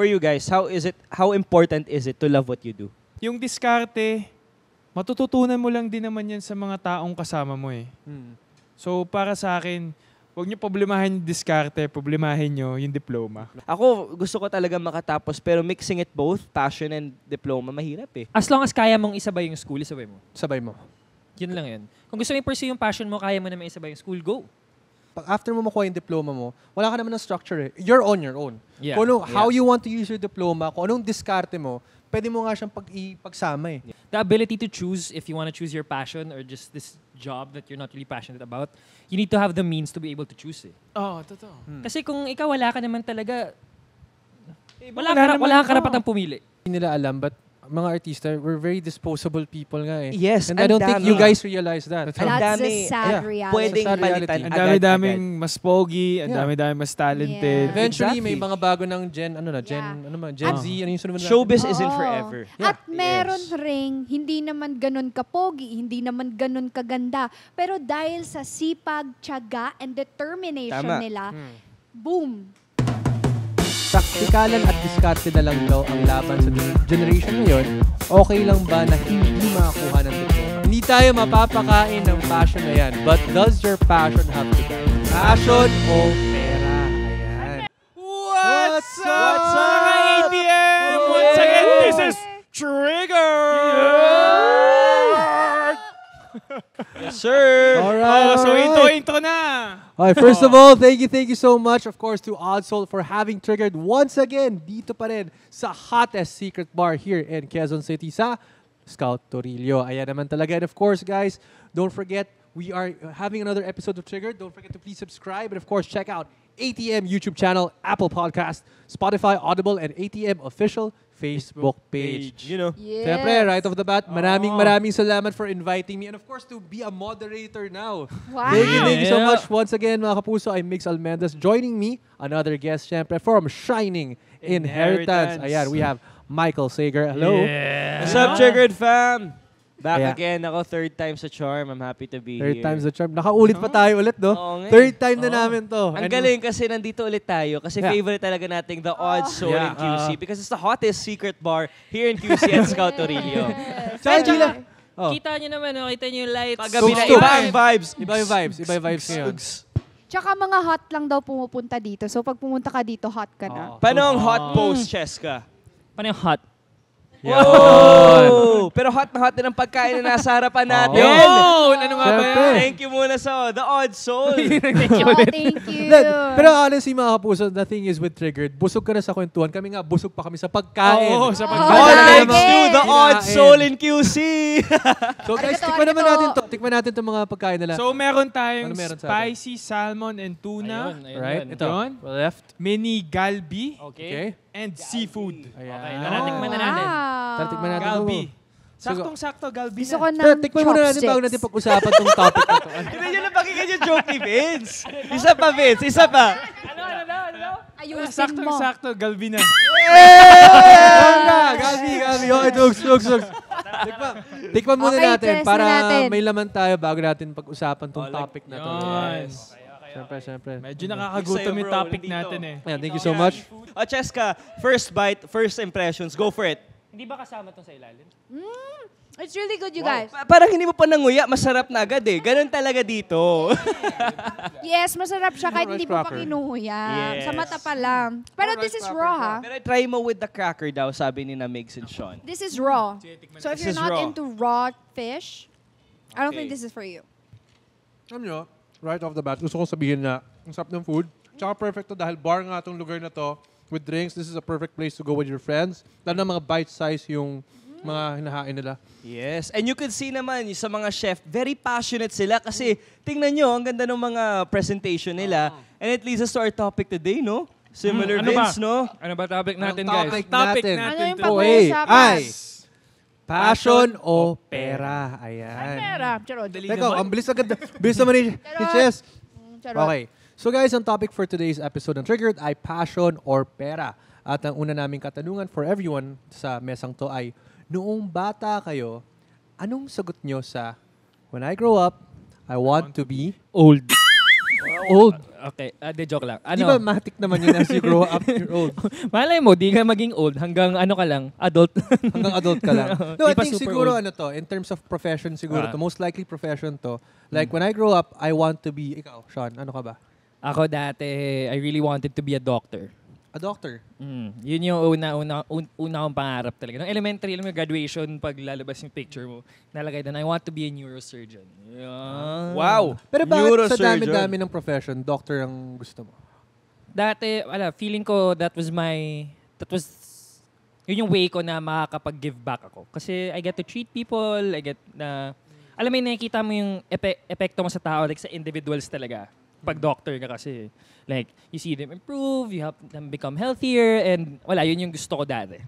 for you guys, how is it how important is it to love what you do? Yung diskarte, matututunan mo lang din naman 'yan sa mga taong kasama mo eh. Hmm. So para sa akin, Huwag niyo problemahin yung diskarte, problemahin niyo yung diploma. Ako, gusto ko talaga makatapos, pero mixing it both, passion and diploma, mahirap eh. As long as kaya mong isabay yung school, isabay mo. Sabay mo. Yun lang yun. Kung gusto mo i-pursue yung passion mo, kaya mo naman isabay yung school, go pag after mo makuha yung diploma mo, wala ka naman ng structure eh. You're on your own. Yeah. Kung anong, yeah. how you want to use your diploma, kung anong diskarte mo, pwede mo nga siyang pag ipagsama eh. The ability to choose if you want to choose your passion or just this job that you're not really passionate about, you need to have the means to be able to choose eh. oh, totoo. Hmm. Kasi kung ikaw wala ka naman talaga, eh, wala, wala, ka, wala ka karapatang pumili. Hindi nila alam, but mga artista, we're very disposable people nga eh. Yes, And I don't dami. think you guys realize that. That's, That's a sad yeah. reality. Pwedeng sad palitan Ang dami-daming mas pogi, ang dami-daming mas talented. Yeah. Eventually, exactly. may mga bago ng Gen, ano na, Gen, yeah. ano man, Gen At, ah. Z, ano yung sunod na? Showbiz oh. isn't forever. Yeah. At meron yes. ring, hindi naman ganun kapogi, hindi naman ganun kaganda. Pero dahil sa sipag, tiyaga, and determination Tama. nila, hmm. boom, taktikalan at diskarte na lang daw ang laban sa generation ngayon, okay lang ba na hindi makakuha ng diploma? Hindi tayo mapapakain ng passion na yan, but does your passion have to die? Passion o pera? Ayan. What's up? What's up, ATM? Once again, this is Trigger! Yeah! yes, sir! Alright, oh, so alright. ito, intro na! All right, first of all, thank you, thank you so much, of course, to Oddsoul for having triggered once again dito pa rin sa hottest secret bar here in Quezon City sa Scout Torillo. Ayan naman talaga. And of course, guys, don't forget, we are having another episode of Triggered. Don't forget to please subscribe. And of course, check out ATM YouTube channel, Apple Podcast, Spotify, Audible, and ATM official Facebook page. You know? Yes. Siyempre, right off the bat, oh. maraming maraming salamat for inviting me. And of course, to be a moderator now. Wow! Thank you, thank you so much once again, mga kapuso. I'm Mix Almendas. Joining me, another guest, siyempre, from Shining Inheritance. Inheritance. Ayan, we have Michael Sager. Hello. Yeah. What's up, Checkered fam? Back Kaya, again ako, third time sa charm. I'm happy to be third here. Third time sa charm. Nakaulit pa tayo ulit, no? Oo, nga. Third time na Oo. namin to. Ang And galing kasi nandito ulit tayo kasi Yeah. favorite talaga nating The Odd ah. Soul Yeah, in QC ah. Uh, because it's the hottest secret bar here in QC at Scout Torino. Tsaka Oh. Kita nyo naman, oh, kita nyo yung lights. Kagabi na iba ang vibes. Iba yung vibes. Iba yung vibes ngayon. Tsaka mga hot lang daw pumupunta dito. So pag pumunta ka dito, hot ka na. Paano ang hot ah. post, Cheska? Paano yung hot yun. Pero hot na hot din ang pagkain na nasa harapan oh. natin. Yun! Ano nga ba yan? Thank you muna sa oh, The Odd Soul. Oh, thank you. pero honestly mga kapuso, the thing is with Triggered, busog ka na sa kwentuhan. Kami nga, busog pa kami sa pagkain. Oo, sa oh, pagkain. Oh, thank you. The Odd Soul in QC. So guys, tikman naman natin to. Tikman natin itong mga pagkain nila. So, meron tayong Ano spicy salmon and tuna. Ayun, ayun, Right? ayun. Ito. Yun. Left. Mini galbi. Okay. Okay and seafood. Ayan. Okay, tara, na natin. Tara, Wow. tikman natin. Galbi. Saktong-sakto, Galbi Gusto na. ng Tara, tikman muna natin bago natin pag-usapan tong topic na to. Hindi yun ang pakinggan yung joke ni Vince. Isa pa, Vince. Isa pa. Ano, ano, ano, ano? Ayusin mo. Saktong-sakto, Galbi na. Ayun na, galbi, Gabi. Okay, tugs, tugs, tugs. Tikman, muna Okay, natin para natin. may laman tayo bago natin pag-usapan tong topic na to. Yes okay. Siyempre, Medyo nakakagutom yung topic dito. natin eh. Yeah, thank you so much. Oh, Cheska, first bite, first impressions. Go for it. Hindi ba kasama to sa ilalim? Mm, it's really good, you wow. guys. Pa- parang hindi mo pa nanguya, masarap na agad eh. Ganun talaga dito. yes, masarap siya kahit hindi mo pa kinuya. Yes. Sa mata pa lang. Pero this is raw, ha? Pero try mo with the cracker daw, sabi ni na Migs and Sean. This is raw. So if you're not raw. into raw fish, I don't think this is for you. Alam nyo, right off the bat, gusto ko sabihin na ang sarap ng food. Tsaka perfect to dahil bar nga itong lugar na to with drinks. This is a perfect place to go with your friends. Lalo na mga bite-size yung mga hinahain nila. Yes. And you can see naman yung sa mga chef, very passionate sila kasi tingnan nyo, ang ganda ng mga presentation nila. Ah. And it leads us to our topic today, no? Similar Mm, ano ba? no? Ano ba topic natin, guys? Topic natin. Ano yung to- pag-uusapan? Oh, Passion o pera. Ayan. Ay, pera. Charot. Dali ang bilis agad. Bilis naman ni, ni Chess. Mm, charot. Okay. So guys, ang topic for today's episode ng Triggered ay passion or pera. At ang una naming katanungan for everyone sa mesang to ay, noong bata kayo, anong sagot nyo sa, when I grow up, I want to be old old. Okay, uh, ah, de joke lang. Ano? Di ba matik naman yun as you grow up, you're old. Malay mo, di ka maging old hanggang ano ka lang, adult. hanggang adult ka lang. No, I think siguro old. ano to, in terms of profession siguro uh to, most likely profession to. Hmm. Like hmm. when I grow up, I want to be, ikaw, Sean, ano ka ba? Ako dati, I really wanted to be a doctor. A doctor. Mm. Yun yung una-una un, una kong pangarap talaga. Nung elementary, alam mo, graduation, pag lalabas yung picture mo, nalagay doon, I want to be a neurosurgeon. Yeah. Wow! Pero bakit sa dami-dami ng profession, doctor ang gusto mo? Dati, ala, feeling ko that was my, that was, yun yung way ko na makakapag-give back ako. Kasi I get to treat people, I get na, alam mo, nakikita mo yung epe, epekto mo sa tao, like sa individuals talaga pag doctor ka kasi, like, you see them improve, you have them become healthier, and wala, yun yung gusto ko dati.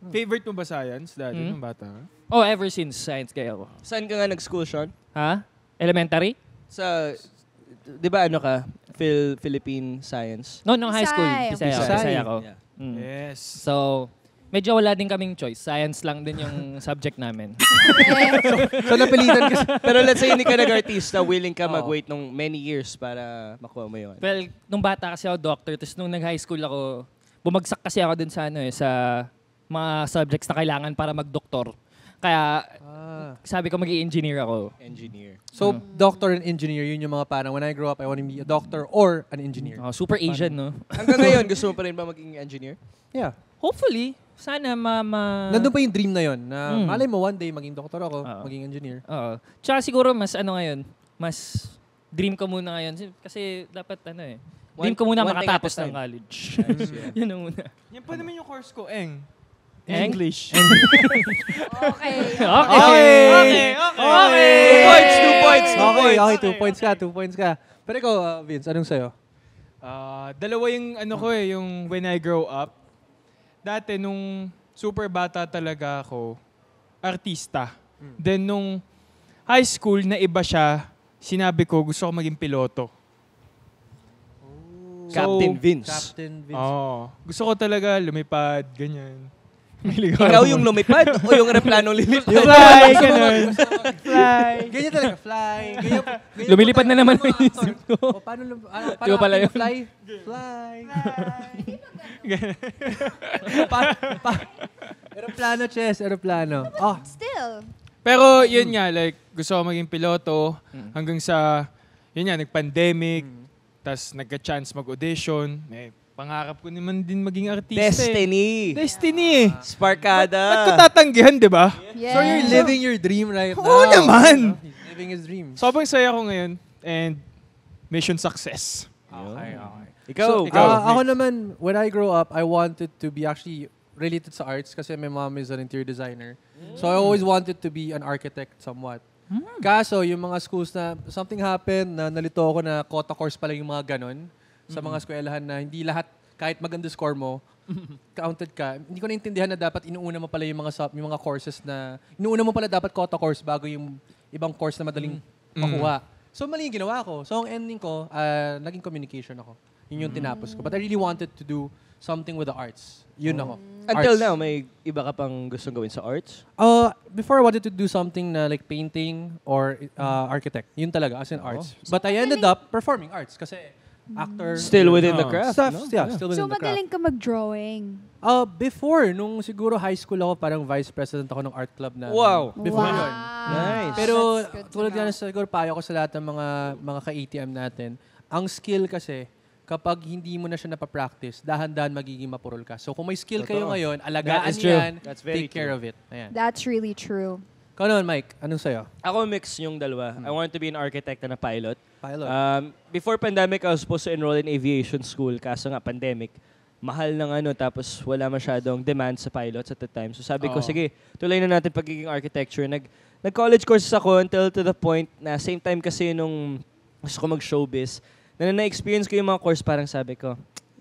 Hmm. Favorite mo ba science dati mm-hmm. nung bata? Oh, ever since science kaya ako. Saan ka nga nag-school, Sean? Ha? Elementary? Sa, di ba ano ka? Phil, Philippine Science? No, no, high school. Pisaya, Pisaya, Pisaya ako. Yeah. Mm. Yes. So, medyo wala din kaming choice. Science lang din yung subject namin. so, napilitan kasi. Pero let's say hindi ka nag-artista, willing ka mag-wait nung many years para makuha mo yun. Well, nung bata kasi ako doctor, tapos nung nag-high school ako, bumagsak kasi ako dun sa ano eh, sa mga subjects na kailangan para mag-doktor. Kaya ah. sabi ko mag-engineer ako. Engineer. So, uh doctor and engineer, yun yung mga parang when I grow up, I want to be a doctor or an engineer. Oh, super Asian, parang. no? Hanggang ngayon, gusto mo pa rin ba maging engineer? Yeah. Hopefully sana ma... ma... Nandun pa yung dream na yon na mm. malay mo one day maging doktor ako, Uh-oh. maging engineer. Oo. Tsaka siguro mas ano ngayon, mas dream ko muna ngayon. Kasi dapat ano eh, one, dream ko muna makatapos ng college. Yes, yeah. Yun ang muna. Yan pa naman yung course ko, Eng. English. okay. Okay. Okay. Okay. okay. Two points, two points, two okay, points. Okay, two points ka, two points ka. Pero ikaw, uh, Vince, anong sa'yo? Uh, dalawa yung ano ko eh, yung When I Grow Up dati nung super bata talaga ako, artista. Mm. Then nung high school na iba siya, sinabi ko gusto ko maging piloto. Oh. So, Captain Vince. Captain Vince. Oo. Gusto ko talaga lumipad, ganyan. Ikaw yung lumipad o yung replanong lilipad? Yung fly, ganun. fly. Ganyan talaga, fly. Ganyan, ganyan Lumilipad na naman ang isip ko. O, paano, lumipad? ano, ah, paano pala yun? Fly, fly. Ganun. Eroplano, chess, Eroplano. Oh. Still. Pero yun nga, like, gusto ko maging piloto mm. hanggang sa, yun nga, nag-pandemic, mm. tas nagka-chance mag-audition, eh, Pangarap ko naman din maging artista. Destiny. Eh. Destiny. Eh. Sparkada. Ba't ko tatanggihan, di ba? Yes. So you're living your dream right Oo now. Oo naman. He's living his dream. Sobrang saya ko ngayon. And mission success. Okay, okay. Ikaw, so, ikaw. Uh, ako naman, when I grow up, I wanted to be actually related sa arts kasi my mom is an interior designer. Mm. So I always wanted to be an architect somewhat. Mm. Kaso, yung mga schools na something happened na nalito ako na quota course pala yung mga ganon sa mga eskwelahan na hindi lahat, kahit maganda score mo, counted ka. Hindi ko na intindihan na dapat inuuna mo pala yung mga, sub, yung mga courses na, inuuna mo pala dapat quota course bago yung ibang course na madaling makuha. So mali yung ginawa ko. So ang ending ko, uh, naging communication ako. Yun yung tinapos ko. But I really wanted to do something with the arts. Yun ako. Mm. Until Arts. now, may iba ka pang gustong gawin sa arts? Uh, before I wanted to do something na like painting or uh, architect. Yun talaga, as in oh. arts. But I ended up performing arts kasi actor. Still within the ah. craft, Stuff, no? yeah, still within So, the craft. magaling ka mag-drawing. Uh, before, nung siguro high school ako, parang vice president ako ng art club na. Wow. Before wow. Nice. Pero to tulad nga know. siguro payo ko sa lahat ng mga mga ka-ATM natin, ang skill kasi kapag hindi mo na siya napapractice, dahan-dahan magiging mapurol ka. So kung may skill kayo ngayon, alagaan That yan, That's very take care of it. Ayan. That's really true. Ikaw naman, Mike. Anong sa'yo? Ako mix yung dalawa. Hmm. I want to be an architect and a pilot. Pilot. Um, before pandemic, I was supposed to enroll in aviation school. Kaso nga, pandemic. Mahal ng ano, tapos wala masyadong demand sa pilots at the time. So sabi ko, sige, tuloy na natin pagiging architecture. Nag, nag-college courses ako until to the point na same time kasi nung gusto ko mag-showbiz, na na-experience ko yung mga course, parang sabi ko,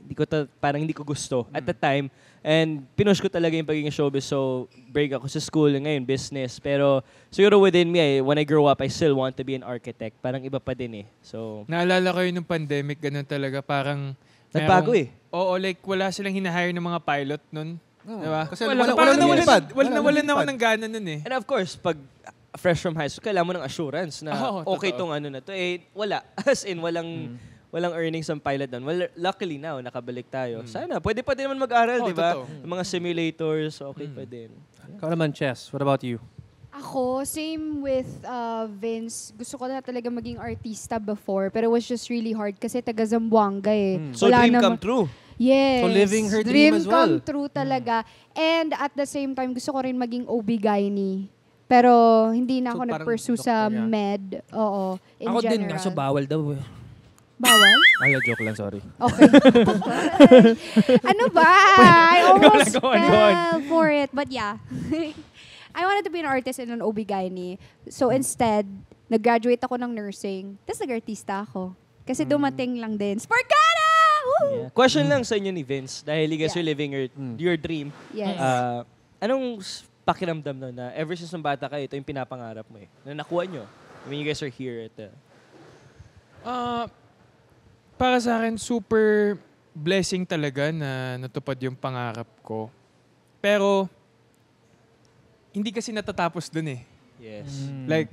di ko ta, parang hindi ko gusto at the mm. time. And pinush ko talaga yung pagiging showbiz. So, break ako sa school, ngayon business. Pero siguro within me, eh, when I grow up, I still want to be an architect. Parang iba pa din eh. So, Naalala ko yun nung pandemic, ganun talaga. Parang... Nagbago eh. Oo, like wala silang hinahire ng mga pilot nun. Oo. Diba? Kasi wala- wala parang nang lumilipad. nawalan- Wala Wala nawalan na ako lumilipad. ng gana nun eh. And of course, pag fresh from high school, kailangan mo ng assurance na Oo, okay tong ano na to. Eh, wala. As in, walang mm walang earnings ang pilot doon. Well, luckily now, nakabalik tayo. Mm. Sana, pwede pa din naman mag-aral, oh, di ba? Mga simulators, okay mm. pa hmm. din. Ikaw naman, Chess, what about you? Ako, same with uh, Vince. Gusto ko na talaga maging artista before, pero it was just really hard kasi taga Zamboanga eh. Mm. So Wala dream naman, come true? Yes. So living her dream, dream as well. Dream come true hmm. talaga. Mm. And at the same time, gusto ko rin maging OB-GYN. Pero hindi na so, ako nag-pursue sa yeah. med. Oo, in ako general. Ako din, kaso bawal daw. Eh. Bawal? Ay, joke lang, sorry. Okay. ano ba? I almost go on, go on. fell for it. But yeah. I wanted to be an artist and an OB gynae. So hmm. instead, nag-graduate ako ng nursing. Tapos nag-artista ako. Kasi hmm. dumating lang din. Sparkana! Woo! Yeah. Question lang sa inyo ni Vince, dahil you guys Yeah. are living your, hmm. your dream. Yes. Ah, anong pakiramdam na na ever since nung bata ka, ito yung pinapangarap mo eh, na nakuha nyo? I mean, you guys are here at the... Ah, para sa akin, super blessing talaga na natupad yung pangarap ko. Pero, hindi kasi natatapos dun eh. Yes. Mm. Like,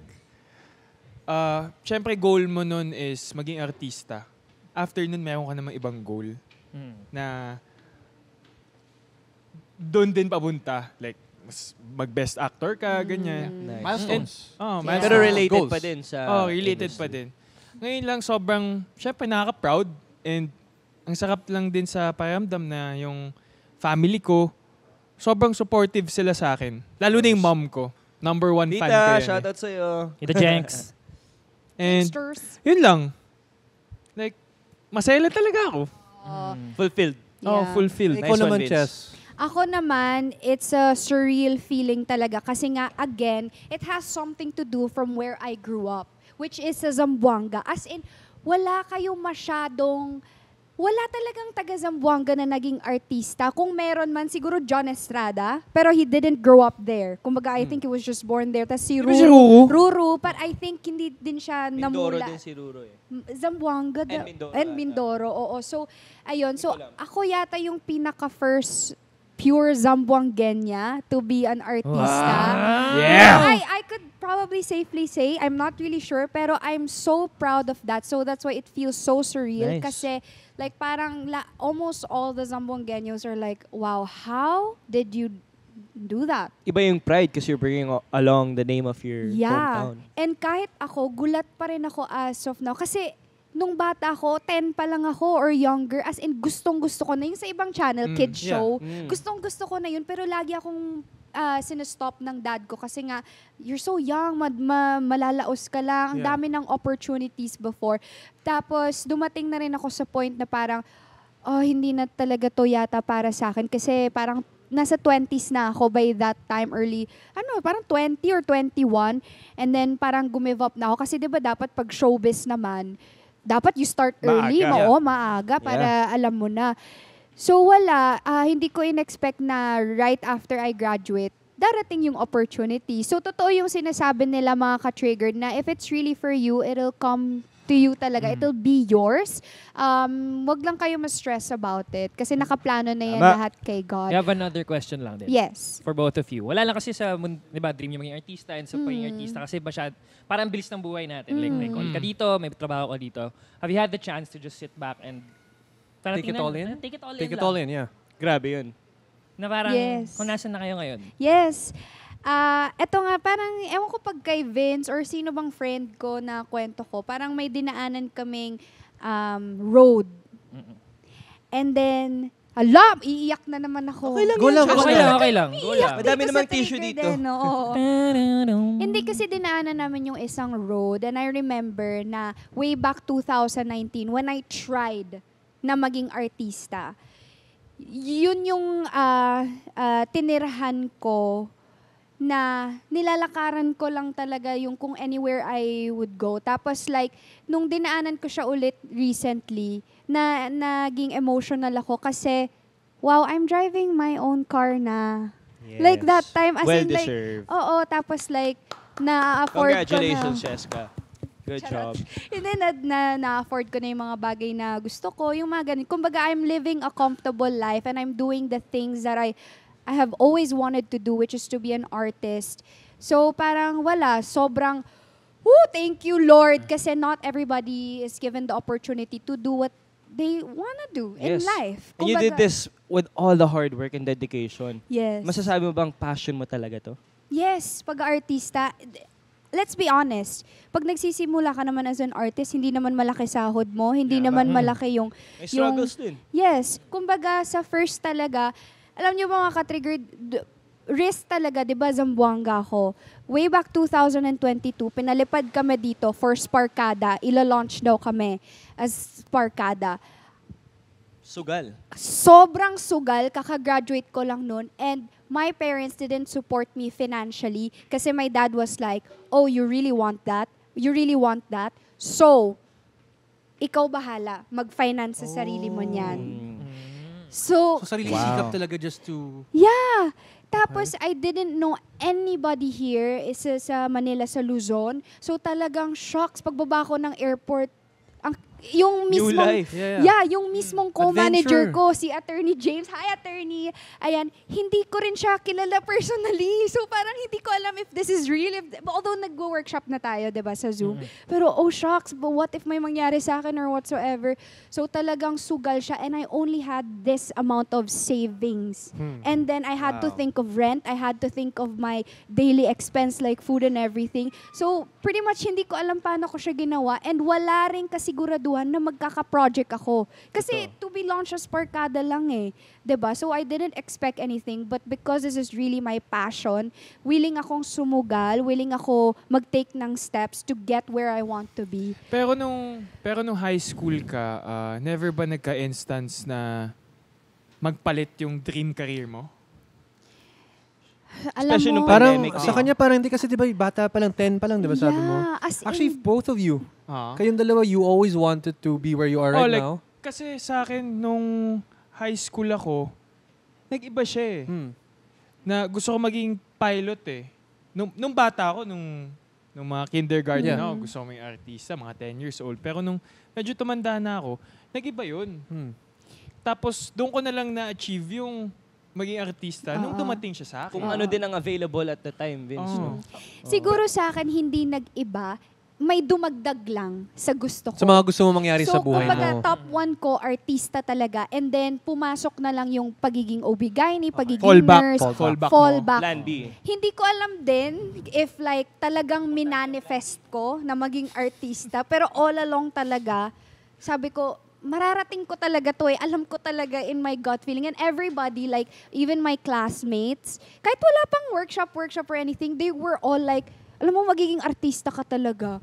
uh, syempre goal mo nun is maging artista. After nun, meron ka namang ibang goal mm. na doon din papunta. Like, mag-best actor ka, ganyan. Mm. Nice. Milestones. And, oh, milestones. Pero related goals. pa din sa... Oh, related industry. pa din ngayon lang sobrang, syempre nakaka-proud and ang sarap lang din sa paramdam na yung family ko, sobrang supportive sila sa akin. Lalo na yung mom ko. Number one Tita, fan ko yun. Eh. shoutout sa'yo. Tita Jenks. and yun lang. Like, masaya talaga ako. Mm. Fulfilled. Oh, yeah. Oh, fulfilled. Ikaw nice naman, Chess. Ako naman, it's a surreal feeling talaga kasi nga, again, it has something to do from where I grew up which is sa Zamboanga. As in, wala kayong masyadong wala talagang taga Zamboanga na naging artista. Kung meron man, siguro John Estrada, pero he didn't grow up there. Kumbaga, I think he was just born there. Tapos si Ruru, si Ruru, but I think hindi din siya namula. Mindoro din si Ruru eh. Zamboanga. And Mindoro. And ah, ah. Mindoro, oo. So, ayun. So, ako yata yung pinaka-first pure Zamboanguena to be an artista. Wow. Yeah. I, I could probably safely say, I'm not really sure, pero I'm so proud of that. So that's why it feels so surreal nice. kasi like parang la, almost all the Zamboanguenos are like, wow, how did you do that. Iba yung pride because you're bringing along the name of your yeah. hometown. And kahit ako, gulat pa rin ako as of now. Kasi nung bata ako, 10 pa lang ako or younger, as in gustong-gusto ko na yung sa ibang channel, mm, kids yeah. show. Mm. Gustong-gusto ko na yun, pero lagi akong uh, sinestop ng dad ko kasi nga, you're so young, mad ma- malalaos ka lang, ang yeah. dami ng opportunities before. Tapos, dumating na rin ako sa point na parang, oh, hindi na talaga to yata para sa akin kasi parang nasa 20s na ako by that time early ano parang 20 or 21 and then parang gumive up na ako kasi 'di ba dapat pag showbiz naman dapat you start early, maaga. oo, maaga para yeah. alam mo na. So wala, uh, hindi ko inexpect na right after I graduate, darating yung opportunity. So totoo yung sinasabi nila mga ka-triggered na if it's really for you, it'll come to you talaga. Mm. It'll be yours. Um, wag lang kayo ma-stress about it kasi nakaplano na yan Ama. lahat kay God. I have another question lang din. Yes. For both of you. Wala lang kasi sa, di ba, dream niya maging artista and sa mm. pagiging artista kasi masyad, parang bilis ng buhay natin. Mm. Like, may call ka dito, may trabaho ka dito. Have you had the chance to just sit back and Take tingnan, it all in? Take it all take in Take it lang. all in, yeah. Grabe yun. Na parang, yes. kung nasan na kayo ngayon. Yes. Ah, uh, eto nga parang ewan ko pag kay Vince or sino bang friend ko na kwento ko, parang may dinaanan kaming um, road. mm And then Ala, iiyak na naman ako. Okay lang. Go lang, okay, okay lang, okay lang. Go lang. Madami namang tissue dito. Din, oo. Hindi kasi dinaanan namin yung isang road and I remember na way back 2019 when I tried na maging artista, yun yung uh, uh, tinirhan ko na nilalakaran ko lang talaga yung kung anywhere I would go. Tapos like, nung dinaanan ko siya ulit recently, na naging emotional ako kasi, wow, I'm driving my own car na. Yes. Like that time, as well in like, deserved. oo, tapos like, na-afford ko na. Congratulations, Good job. And then, na, na-afford ko na yung mga bagay na gusto ko, yung mga ganun. Kumbaga, I'm living a comfortable life and I'm doing the things that I I have always wanted to do, which is to be an artist. So parang wala, sobrang, Woo, thank you, Lord. Kasi not everybody is given the opportunity to do what they wanna do in yes. life. Kung and you baga, did this with all the hard work and dedication. Yes. Masasabi mo bang passion mo talaga to? Yes, pag-artista, let's be honest, pag nagsisimula ka naman as an artist, hindi naman malaki sahod mo, hindi yeah, naman mm-hmm. malaki yung... May struggles yung, din. Yes. Kumbaga, sa first talaga, alam niyo ba mga ka-triggered, risk talaga, di ba, Zamboanga ako. Way back 2022, pinalipad kami dito for Sparkada. Ila-launch daw kami as Sparkada. Sugal. Sobrang sugal. kaka-graduate ko lang noon. And my parents didn't support me financially kasi my dad was like, oh, you really want that? You really want that? So, ikaw bahala. Mag-finance sa sarili mo niyan. Oh. Mm. So, so sariling wow. sikap talaga just to... Yeah. Tapos, okay. I didn't know anybody here is sa Manila, sa Luzon. So, talagang shocks. Pagbaba ko ng airport, yung mismo Yeah, yeah. yeah, yung mismong co-manager ko si Attorney James. Hi Attorney. Ayan, hindi ko rin siya kilala personally. So parang hindi ko alam if this is real if although nagwo-workshop na tayo, 'di ba, sa Zoom. Mm. Pero oh shocks, but what if may mangyari sa akin or whatsoever. So talagang sugal siya and I only had this amount of savings. Hmm. And then I had wow. to think of rent, I had to think of my daily expense like food and everything. So pretty much hindi ko alam paano ko siya ginawa and wala rin kasigurado nagkasundo na magkaka-project ako. Kasi Ito. to be launched as Parkada lang eh. ba diba? So I didn't expect anything but because this is really my passion, willing akong sumugal, willing ako mag-take ng steps to get where I want to be. Pero nung, pero nung high school ka, uh, never ba nagka-instance na magpalit yung dream career mo? Alam Especially mo, nung parang, pandemic. Eh. Sa kanya parang hindi kasi 'di ba bata pa lang 10 pa lang 'di ba sabi mo? Yeah, as in- Actually both of you. Ah. Kayong dalawa you always wanted to be where you are right Oh, like, now. Kasi sa akin, nung high school ako, nag-iba siya eh. Hmm. Na gusto ko maging pilot eh. Nung, nung bata ako, nung, nung mga kindergarten Yeah. ako, gusto ko maging artista, mga 10 years old. Pero nung medyo tumanda na ako, nag-iba yun. Hmm. Tapos doon ko na lang na-achieve yung maging artista nung dumating siya sa akin. Kung ano din ang available at the time, Vince. Oo. No? Siguro sa akin, hindi nag-iba. May dumagdag lang sa gusto ko. Sa mga gusto mo mangyari so, sa buhay kumbaga, mo. top one ko, artista talaga. And then, pumasok na lang yung pagiging OB-GYN, pagiging Fallback. nurse, Fallback. Fallback mo. fallback. Plan Hindi ko alam din if like talagang minanifest ko na maging artista. Pero all along talaga, sabi ko, mararating ko talaga to eh. Alam ko talaga in my gut feeling. And everybody, like, even my classmates, kahit wala pang workshop, workshop or anything, they were all like, alam mo, magiging artista ka talaga.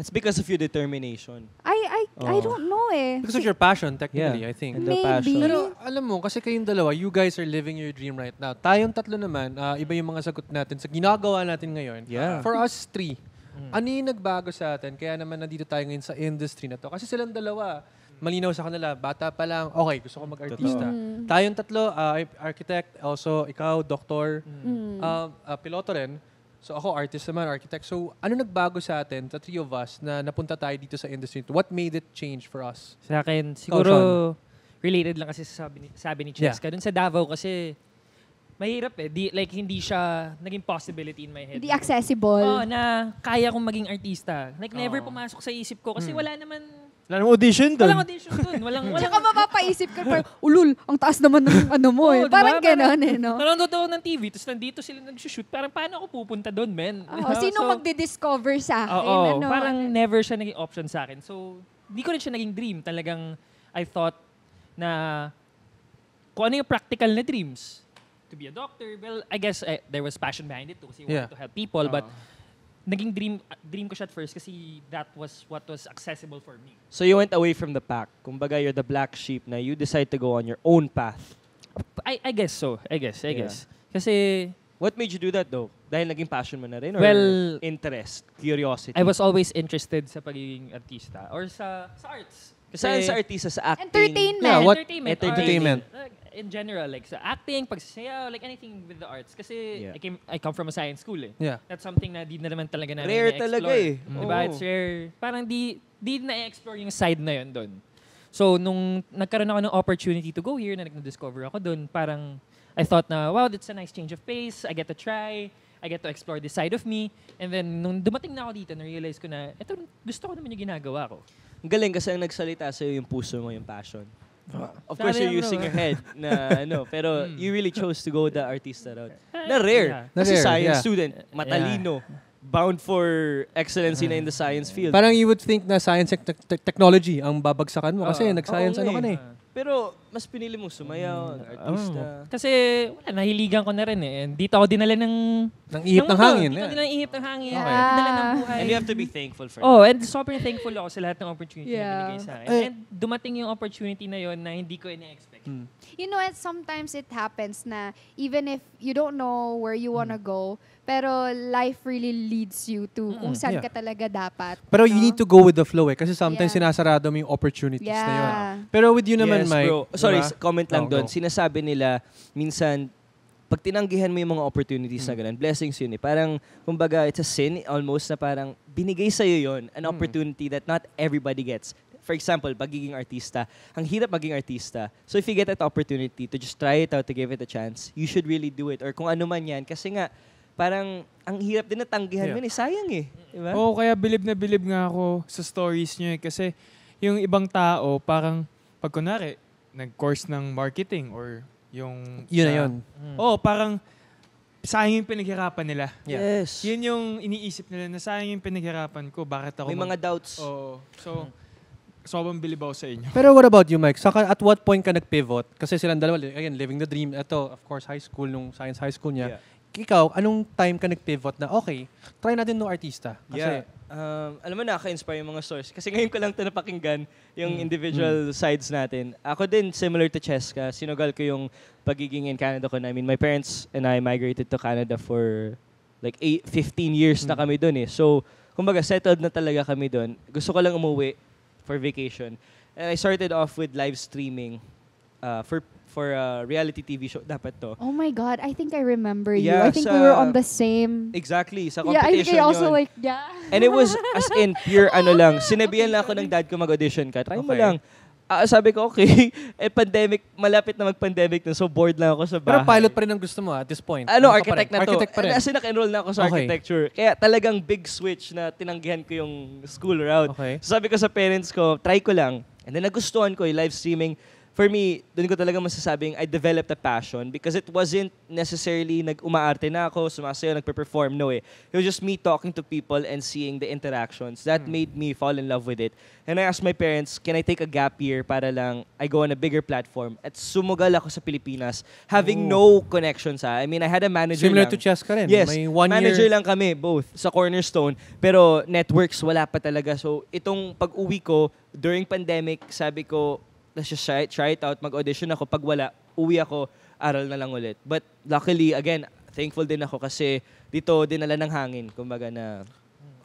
It's because of your determination. I I oh. I don't know eh. Because of your passion, technically, yeah. I think. And the Maybe. passion. Pero alam mo, kasi kayong dalawa, you guys are living your dream right now. Tayong tatlo naman, uh, iba yung mga sagot natin sa ginagawa natin ngayon. Yeah. For us three, mm. ano yung nagbago sa atin? Kaya naman nandito tayo ngayon sa industry na to. Kasi silang dalawa, malinaw sa kanila, bata pa lang, okay, gusto ko mag-artista. Mm. Tayong tatlo, uh, architect, also ikaw, doctor, mm. uh, uh, piloto rin. So ako, artist naman, architect. So ano nagbago sa atin, the three of us, na napunta tayo dito sa industry? What made it change for us? Sa akin, siguro oh, related lang kasi sa sabi ni, sabi ni Cheska. Yeah. Doon sa Davao kasi mahirap eh. Di, like, hindi siya naging possibility in my head. Hindi accessible. Oo, oh, na kaya kong maging artista. Like, never oh. pumasok sa isip ko kasi hmm. wala naman Walang audition doon. Walang audition doon. Walang, walang... Tsaka mapapaisip ka, parang, ulul, ang taas naman ng ano mo eh. Oh, diba? Parang gano'n eh, no? Parang doon ng TV, tapos nandito sila nagsushoot, parang paano ako pupunta doon, men? Oh, diba? sino so, magdi-discover sa akin? Oo, oh, ano? parang eh. never siya naging option sa akin. So, hindi ko rin siya naging dream. Talagang, I thought na, kung ano yung practical na dreams. To be a doctor, well, I guess uh, there was passion behind it too, kasi yeah. wanted to help people, uh-huh. but naging dream dream ko siya at first kasi that was what was accessible for me. So you went away from the pack. Kumbaga, you're the black sheep na you decide to go on your own path. I, I guess so. I guess, I yeah. guess. Kasi... What made you do that though? Dahil naging passion mo na rin? Or well, interest? Curiosity? I was always interested sa pagiging artista or sa, sa arts. Kasi, sa artista? Sa acting? Entertainment. Yeah, what, entertainment. Entertainment. entertainment in general, like sa acting, pagsasayaw, like anything with the arts. Kasi yeah. I, came, I come from a science school eh. Yeah. That's something na di na naman talaga namin Rare na-explore. talaga eh. Mm. Diba? Oh. It's rare. Parang di, di na-explore yung side na yun doon. So, nung nagkaroon ako ng opportunity to go here, na nag-discover ako doon, parang I thought na, wow, that's a nice change of pace. I get to try. I get to explore this side of me. And then, nung dumating na ako dito, na-realize ko na, eto, gusto ko naman yung ginagawa ko. Ang galing kasi ang nagsalita sa'yo yung puso mo, yung passion. Diba? Of course, Sabi you're using your head na ano, pero Hmm. you really chose to go the artista route. Eh, na rare. Yeah. Na Kasi science yeah. student, matalino, bound for excellency na in the science field. Parang you would think na science and tech- tech- technology ang babagsakan mo kasi Oo. nag-science Oo, ano ka na eh. Ah. Pero mas pinili mo sumayaw, mm, ah. artista. Oh. Kasi wala, nahiligan ko na rin eh. And dito ako dinala ng... Ng ihip ng, ng hangin. Dito yeah. dinala ng ihip ng hangin. Okay. Yeah. Dinala ng buhay. And you have to be thankful for oh, that. Oh, and super thankful ako sa lahat ng opportunity yeah. na binigay sa akin. And dumating yung opportunity na yon na hindi ko ina-expect Mm. You know, and sometimes it happens na even if you don't know where you wanna mm. go, pero life really leads you to mm kung saan yeah. ka talaga dapat. Pero no? you need to go with the flow eh. Kasi sometimes yeah. sinasarado mo yung opportunities yeah. na yun. Pero with you naman, yes, Mike. Bro. Sorry, diba? comment lang no, doon. No. Sinasabi nila, minsan, pag tinanggihan mo yung mga opportunities mm. na ganun, blessings yun eh. Parang, kumbaga, it's a sin almost na parang binigay sa'yo yun, an mm. opportunity that not everybody gets for example, pagiging artista, ang hirap maging artista. So if you get that opportunity to just try it out, to give it a chance, you should really do it. Or kung ano man yan, kasi nga, parang ang hirap din natanggihan yeah. yun eh. Sayang eh. Diba? Oo, kaya bilib na bilib nga ako sa stories nyo eh. Kasi yung ibang tao, parang pag kunwari, nag-course ng marketing or yung... Yun na yun. Mm. Oo, parang sayang yung pinaghirapan nila. Yeah. Yes. Yun yung iniisip nila na sayang yung pinaghirapan ko. Bakit ako... May mag- mga doubts. Oo. So, mm sobrang bilibaw sa inyo. Pero what about you, Mike? Saka at what point ka nag-pivot? Kasi silang dalawa, again, living the dream. Ito, of course, high school, nung science high school niya. Yeah. Ikaw, anong time ka nag-pivot na, okay, try natin no artista? Kasi, yeah. Um, alam mo, nakaka-inspire yung mga source. Kasi ngayon ko lang ito napakinggan, yung mm. individual mm. sides natin. Ako din, similar to Cheska, sinugal ko yung pagiging in Canada ko. I mean, my parents and I migrated to Canada for like eight, 15 years mm. na kami doon eh. So, kumbaga, settled na talaga kami doon. Gusto ko lang umuwi for vacation. And I started off with live streaming uh, for for a reality TV show dapat to. Oh my god, I think I remember you. I think sa, we were on the same Exactly, sa competition. Yeah, I think I also yun. like yeah. And it was as in pure ano lang, sinabihan lang ako ng dad ko mag-audition ka. Try okay. mo lang. Ah, sabi ko, okay. eh, pandemic, malapit na mag-pandemic na, so bored lang ako sa bahay. Pero pilot pa rin ang gusto mo ah, at this point. Ano, ano architect na to. Architect pa rin. Kasi naka-enroll na ako sa okay. architecture. Kaya talagang big switch na tinanggihan ko yung school route. Okay. So, sabi ko sa parents ko, try ko lang. And then nagustuhan ko yung live streaming for me, doon ko talaga masasabing I developed a passion because it wasn't necessarily nag-umaarte na ako, sumasayo, nagpe-perform, no eh. It was just me talking to people and seeing the interactions. That hmm. made me fall in love with it. And I asked my parents, can I take a gap year para lang I go on a bigger platform? At sumugal ako sa Pilipinas having Ooh. no connections ha. I mean, I had a manager Similar lang. to Cheska rin. Yes, May one manager year... lang kami, both, sa Cornerstone. Pero networks, wala pa talaga. So, itong pag-uwi ko, during pandemic, sabi ko, na siya try it out, mag-audition ako. Pag wala, uwi ako, aral na lang ulit. But luckily, again, thankful din ako kasi dito dinala ng hangin, kumbaga na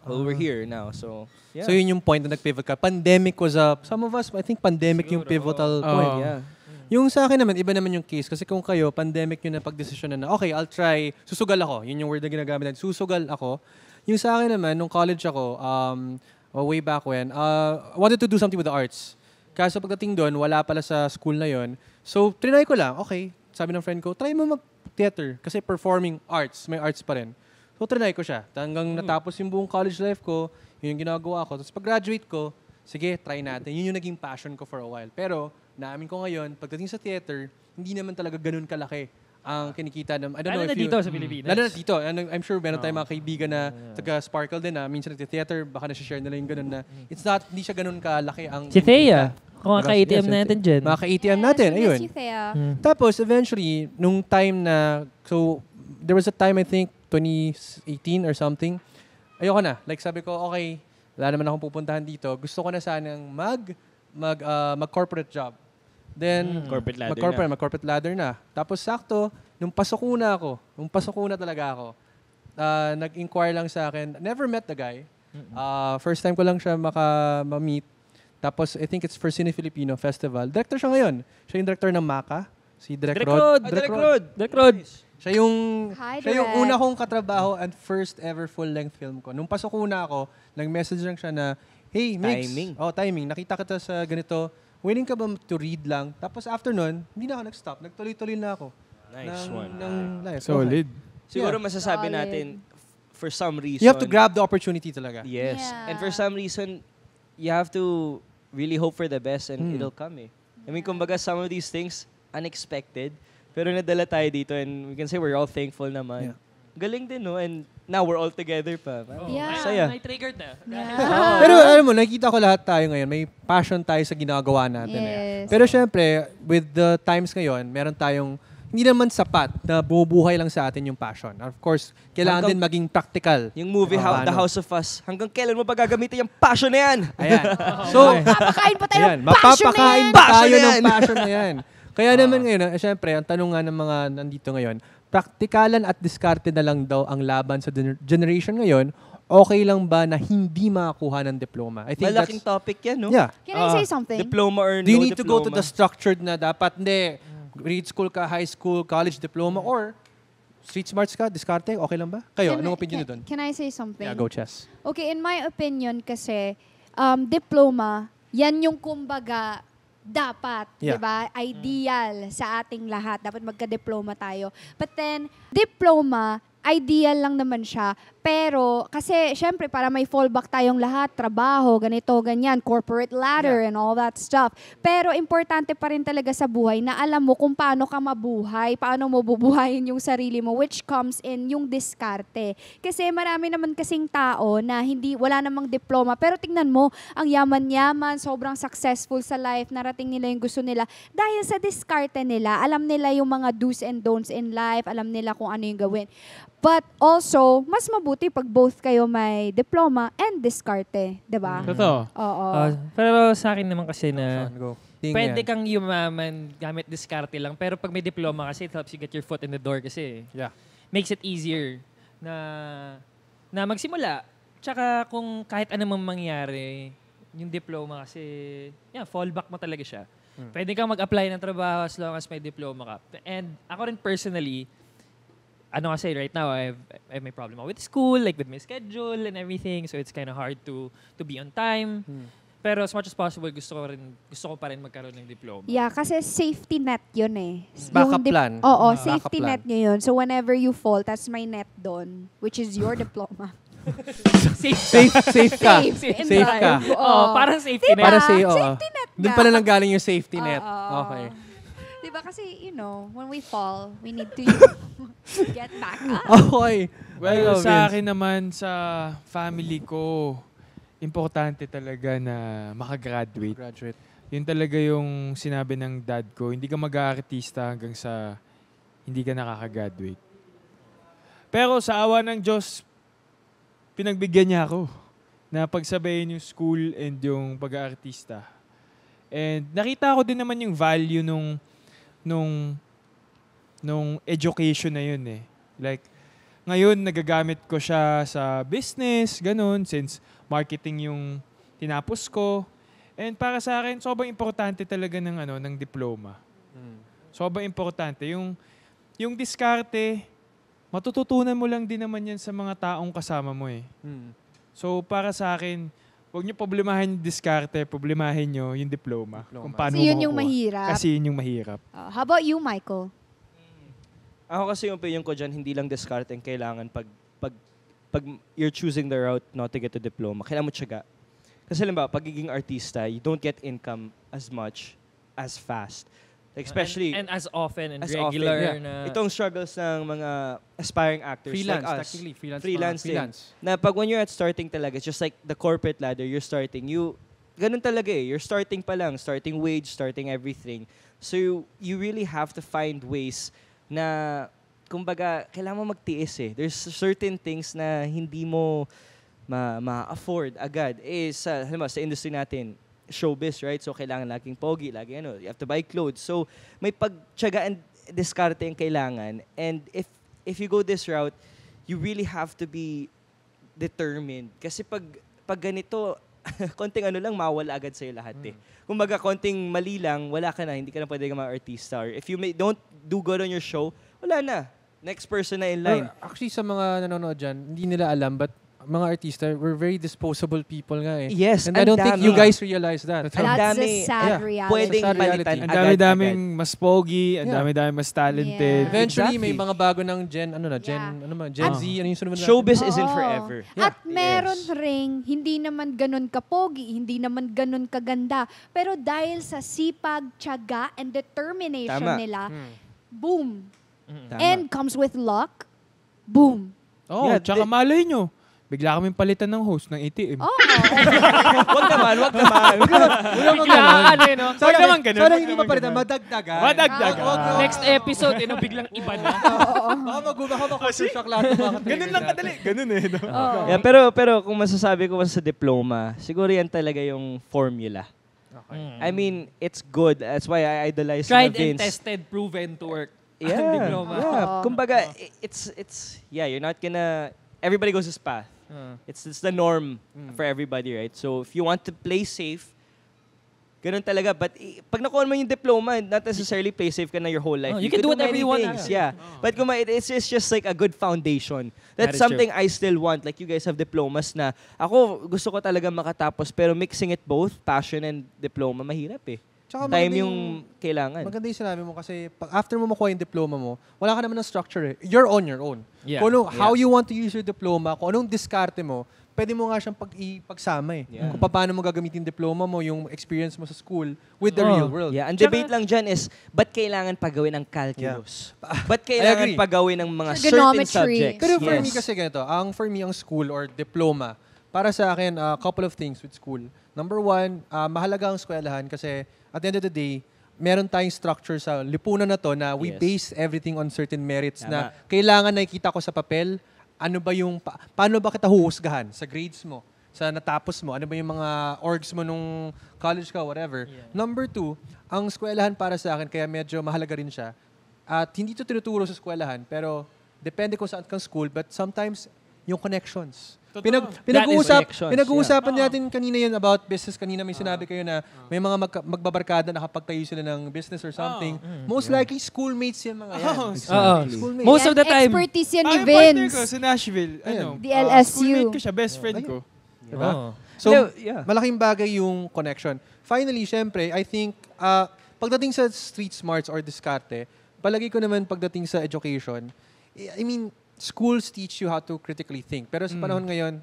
well, we're ah. here now. So, yeah. So yun yung point na nag-pivot ka. Pandemic was a, some of us, I think pandemic Siguro, yung pivotal oh. point. Oh. Yeah. Yung sa akin naman, iba naman yung case. Kasi kung kayo, pandemic yung na pagdesisyon na, okay, I'll try, susugal ako. Yun yung word na ginagamit natin, susugal ako. Yung sa akin naman, nung college ako, um, oh, way back when, uh, I wanted to do something with the arts. Kaso pagdating doon, wala pala sa school na yon. So, trinay ko lang. Okay. Sabi ng friend ko, try mo mag-theater. Kasi performing arts. May arts pa rin. So, trinay ko siya. Hanggang hmm. natapos yung buong college life ko, yun yung ginagawa ko. Tapos pag-graduate ko, sige, try natin. Yun yung naging passion ko for a while. Pero, naamin ko ngayon, pagdating sa theater, hindi naman talaga ganun kalaki ang kinikita ng, I don't know Lalo if na you... dito sa Pilipinas. Lalo na dito. And I'm sure meron tayong mga oh. kaibigan na taga-sparkle din na minsan nagte-theater, baka na share nila yung ganun na mm. it's not, hindi siya ganun kalaki ang... Si Thea. Kung ka-ATM natin dyan. Mga ka-ATM natin, ayun. Si Thea. Hmm. Tapos eventually, nung time na, so there was a time I think 2018 or something, ayoko na. Like sabi ko, okay, wala naman akong pupuntahan dito. Gusto ko na sanang mag, mag, uh, mag-corporate job Then, mm. corporate ladder mag-corporate, na. corporate ladder na. Tapos sakto, nung pasok ko na ako, nung pasok ko na talaga ako, uh, nag-inquire lang sa akin. Never met the guy. Uh, first time ko lang siya maka-meet. Tapos, I think it's for Cine Filipino Festival. Director siya ngayon. Siya yung director ng Maka. Si Direk Rod. Rod. Oh, Direk Rod. Direk Rod. Nice. Siya yung, Hi, siya yung una kong katrabaho and first ever full-length film ko. Nung pasok ko na ako, nag-message lang siya na, Hey, Mix. Timing. Oh, timing. Nakita kita sa ganito willing ka ba to read lang? Tapos after nun, hindi na ako nag-stop. Nagtuloy-tuloy na ako. Nice ng, one. Ng life. Solid. Okay. Siguro masasabi Solid. natin, for some reason... You have to grab the opportunity talaga. Yes. Yeah. And for some reason, you have to really hope for the best and mm. it'll come eh. I mean, kumbaga, some of these things, unexpected. Pero nadala tayo dito and we can say we're all thankful naman. Yeah. Galing din, no? And now we're all together pa. Parang, oh, Yeah. Saya. May triggered na. Yeah. Pero alam mo, nakikita ko lahat tayo ngayon, may passion tayo sa ginagawa natin. eh. Pero syempre, with the times ngayon, meron tayong hindi naman sapat na bumubuhay lang sa atin yung passion. Of course, kailangan Hanggang- din maging practical. Yung movie, How, ano, The ano. House of Us, hanggang kailan mo pa gagamitin yung passion na yan? Ayan. Oh, so, Papakain pa tayo Ayan, ng passion na mapapakain yan. pa tayo ng passion na yan. Kaya naman ngayon, eh, syempre, ang tanong nga ng mga nandito ngayon, praktikalan at diskarte na lang daw ang laban sa generation ngayon, okay lang ba na hindi makakuha ng diploma? I think Malaking that's, topic yan, no? Yeah. Can I say ah, something? Diploma or no Do you need diploma? to go to the structured na dapat, hindi, grade school ka, high school, college diploma, or street smarts ka, diskarte, okay lang ba? Kayo, can anong opinion nyo doon? Can I say something? Yeah, go chess. Okay, in my opinion kasi, um, diploma, yan yung kumbaga dapat, yeah. 'di ba? Mm. Ideal sa ating lahat. Dapat magka-diploma tayo. But then diploma ideal lang naman siya pero, kasi syempre para may fallback tayong lahat, trabaho, ganito, ganyan, corporate ladder yeah. and all that stuff. Pero importante pa rin talaga sa buhay na alam mo kung paano ka mabuhay, paano mo bubuhayin yung sarili mo, which comes in yung diskarte. Kasi marami naman kasing tao na hindi, wala namang diploma, pero tingnan mo, ang yaman-yaman, sobrang successful sa life, narating nila yung gusto nila. Dahil sa diskarte nila, alam nila yung mga do's and don'ts in life, alam nila kung ano yung gawin. But also, mas mabuti mabuti pag both kayo may diploma and diskarte, 'di ba? Mm. Totoo. Oo. Uh, pero sa akin naman kasi na Pwede yan. kang yumaman gamit diskarte lang. Pero pag may diploma kasi, it helps you get your foot in the door kasi. Eh. Yeah. Makes it easier na na magsimula. Tsaka kung kahit anong mangyari, yung diploma kasi, yeah, fallback mo talaga siya. Hmm. Pwede kang mag-apply ng trabaho as long as may diploma ka. And ako rin personally, ano say right now I have, I have my problem with school, like with my schedule and everything. So it's kind of hard to to be on time. Hmm. Pero as much as possible, gusto ko, rin, gusto ko pa rin magkaroon ng diploma. Yeah, kasi safety net yun eh. Backup plan. Oo, uh, safety net nyo yun. So whenever you fall, that's my net doon, which is your diploma. safe, safe, safe ka. Safe, safe, ka. Oo, oh, parang safety diba? net. Para sa iyo. Safety net. Doon pala lang galing yung safety net. Uh, okay ba? Diba? Kasi, you know, when we fall, we need to get back up. Okay. Well, Ayaw, sa akin naman, sa family ko, importante talaga na makagraduate. Graduate. Yun talaga yung sinabi ng dad ko, hindi ka mag-aartista hanggang sa hindi ka nakakagraduate. Pero sa awa ng Diyos, pinagbigyan niya ako na pagsabayin yung school and yung pag-aartista. And nakita ko din naman yung value nung nung nung education na yun eh. Like, ngayon nagagamit ko siya sa business, ganun, since marketing yung tinapos ko. And para sa akin, sobrang importante talaga ng ano, ng diploma. Hmm. Sobrang importante yung yung diskarte, matututunan mo lang din naman yan sa mga taong kasama mo eh. Mm. So para sa akin, Huwag niyo problemahin yung diskarte, problemahin niyo yung diploma. diploma. Kung paano kasi yun yung mahirap. Kasi yun yung mahirap. Uh, how about you, Michael? Hmm. Ako kasi yung opinion ko dyan, hindi lang diskarte ang kailangan pag, pag, pag you're choosing the route not to get a diploma. Kailangan mo tiyaga. Kasi alam ba, pagiging artista, you don't get income as much as fast. Especially... And, and as often and as regular often, yeah. na... Itong struggles ng mga aspiring actors freelance, like us. Technically, freelance. Freelance. Mga, freelance. Na pag when you're at starting talaga, just like the corporate ladder, you're starting, you... Ganun talaga eh. You're starting pa lang. Starting wage, starting everything. So, you, you really have to find ways na... Kumbaga, kailangan mo magtiis eh. There's certain things na hindi mo ma-afford ma agad. Eh, sa, halimbawa, sa industry natin, showbiz, right? So, kailangan laging pogi, lagi ano, you have to buy clothes. So, may pagtsaga and diskarte yung kailangan. And if, if you go this route, you really have to be determined. Kasi pag, pag ganito, konting ano lang, mawala agad sa'yo lahat eh. Mm. Kung baga, konting mali lang, wala ka na, hindi ka na pwede ka ma-artista. Or if you may, don't do good on your show, wala na. Next person na in line. Or, actually, sa mga nanonood dyan, hindi nila alam, but mga artista, we're very disposable people nga eh. Yes, And I don't dami. think you guys realize that. That's, That's dami. a sad yeah. reality. Pwedeng sad palitan. Ang dami-daming mas pogi, ang yeah. dami-daming mas talented. Yeah. Eventually, exactly. may mga bago ng gen, ano na, gen, yeah. ano man, gen At, ah. Z, ano yung sunod na Showbiz natin? isn't forever. Yeah. At meron yes. ring, hindi naman ganun ka pogi, hindi naman ganun kaganda. Pero dahil sa sipag, tiyaga, and determination Tama. nila, hmm. boom. Tama. And comes with luck, boom. Oh, yeah, tsaka malay nyo Bigla kami palitan ng host ng ATM. Oo. Oh. wag naman, wag naman. Wala mo Biglaan eh, no? Wag naman ganun. Sana hindi mapalitan, madagdagan. Madagdagan. Ah, Next episode, eh, no, biglang iba na. Oo. Baka ah, maguba ko oh, makusushock sa ng mga Ganun lang kadali. Ganun eh. No? Oh. Yeah, pero, pero kung masasabi ko sa diploma, siguro yan talaga yung formula. Okay. Mm. I mean, it's good. That's why I idolize Tried Vince. Tried and tested, proven to work. Yeah. diploma. Yeah. Kumbaga, it's, it's, yeah, you're not gonna, everybody goes his path. Uh. It's, it's the norm mm. for everybody, right? So if you want to play safe, Ganun talaga. But eh, pag nakuha mo yung diploma, not necessarily play safe ka na your whole life. Oh, you, you can do whatever you want. Things, yeah. Oh. But kung it's, it's just like a good foundation. That's that something true. I still want. Like you guys have diplomas na ako gusto ko talaga makatapos pero mixing it both, passion and diploma, mahirap eh. Tsaka time yung kailangan. Maganda yung sinabi mo kasi pag after mo makuha yung diploma mo, wala ka naman ng structure eh. You're on your own. Yeah. Kung ano, yeah. how you want to use your diploma, kung anong diskarte mo, pwede mo nga siyang pag-ipagsama eh. Yeah. Kung paano mo gagamitin diploma mo, yung experience mo sa school with the oh. real world. Yeah, ang debate lang dyan is, ba't kailangan pagawin ng calculus? Yeah. ba't kailangan pagawin ng mga certain subjects? Pero for yes. me kasi ganito, ang for me ang school or diploma, para sa akin, a uh, couple of things with school. Number one, uh, mahalaga ang eskwelahan kasi at the end of the day, meron tayong structure sa lipunan na to na we yes. base everything on certain merits Tama. na kailangan nakikita ko sa papel, ano ba yung, pa, paano ba kita huhusgahan sa grades mo, sa natapos mo, ano ba yung mga orgs mo nung college ka, whatever. Yeah. Number two, ang eskwelahan para sa akin, kaya medyo mahalaga rin siya, at hindi to tinuturo sa eskwelahan, pero depende kung saan kang school, but sometimes yung connections Pinag, pinag-uusap, pinag-uusapan yeah. natin kanina yun about business. Kanina may sinabi kayo na may mga mag, magbabarkada nakapagtayo sila ng business or something. Oh. Most yeah. likely, schoolmates yan mga yan. Oh, exactly. schoolmates. Most of the time. Expertise yan ah, ni Vince. Ang ko sa Nashville, yeah. ano, DLSU. Uh, ah, schoolmate ko siya, best oh, friend ko. Diba? Oh. So, yeah. malaking bagay yung connection. Finally, syempre, I think, uh, pagdating sa street smarts or diskarte, palagi ko naman pagdating sa education, I mean, schools teach you how to critically think. Pero sa mm. panahon ngayon,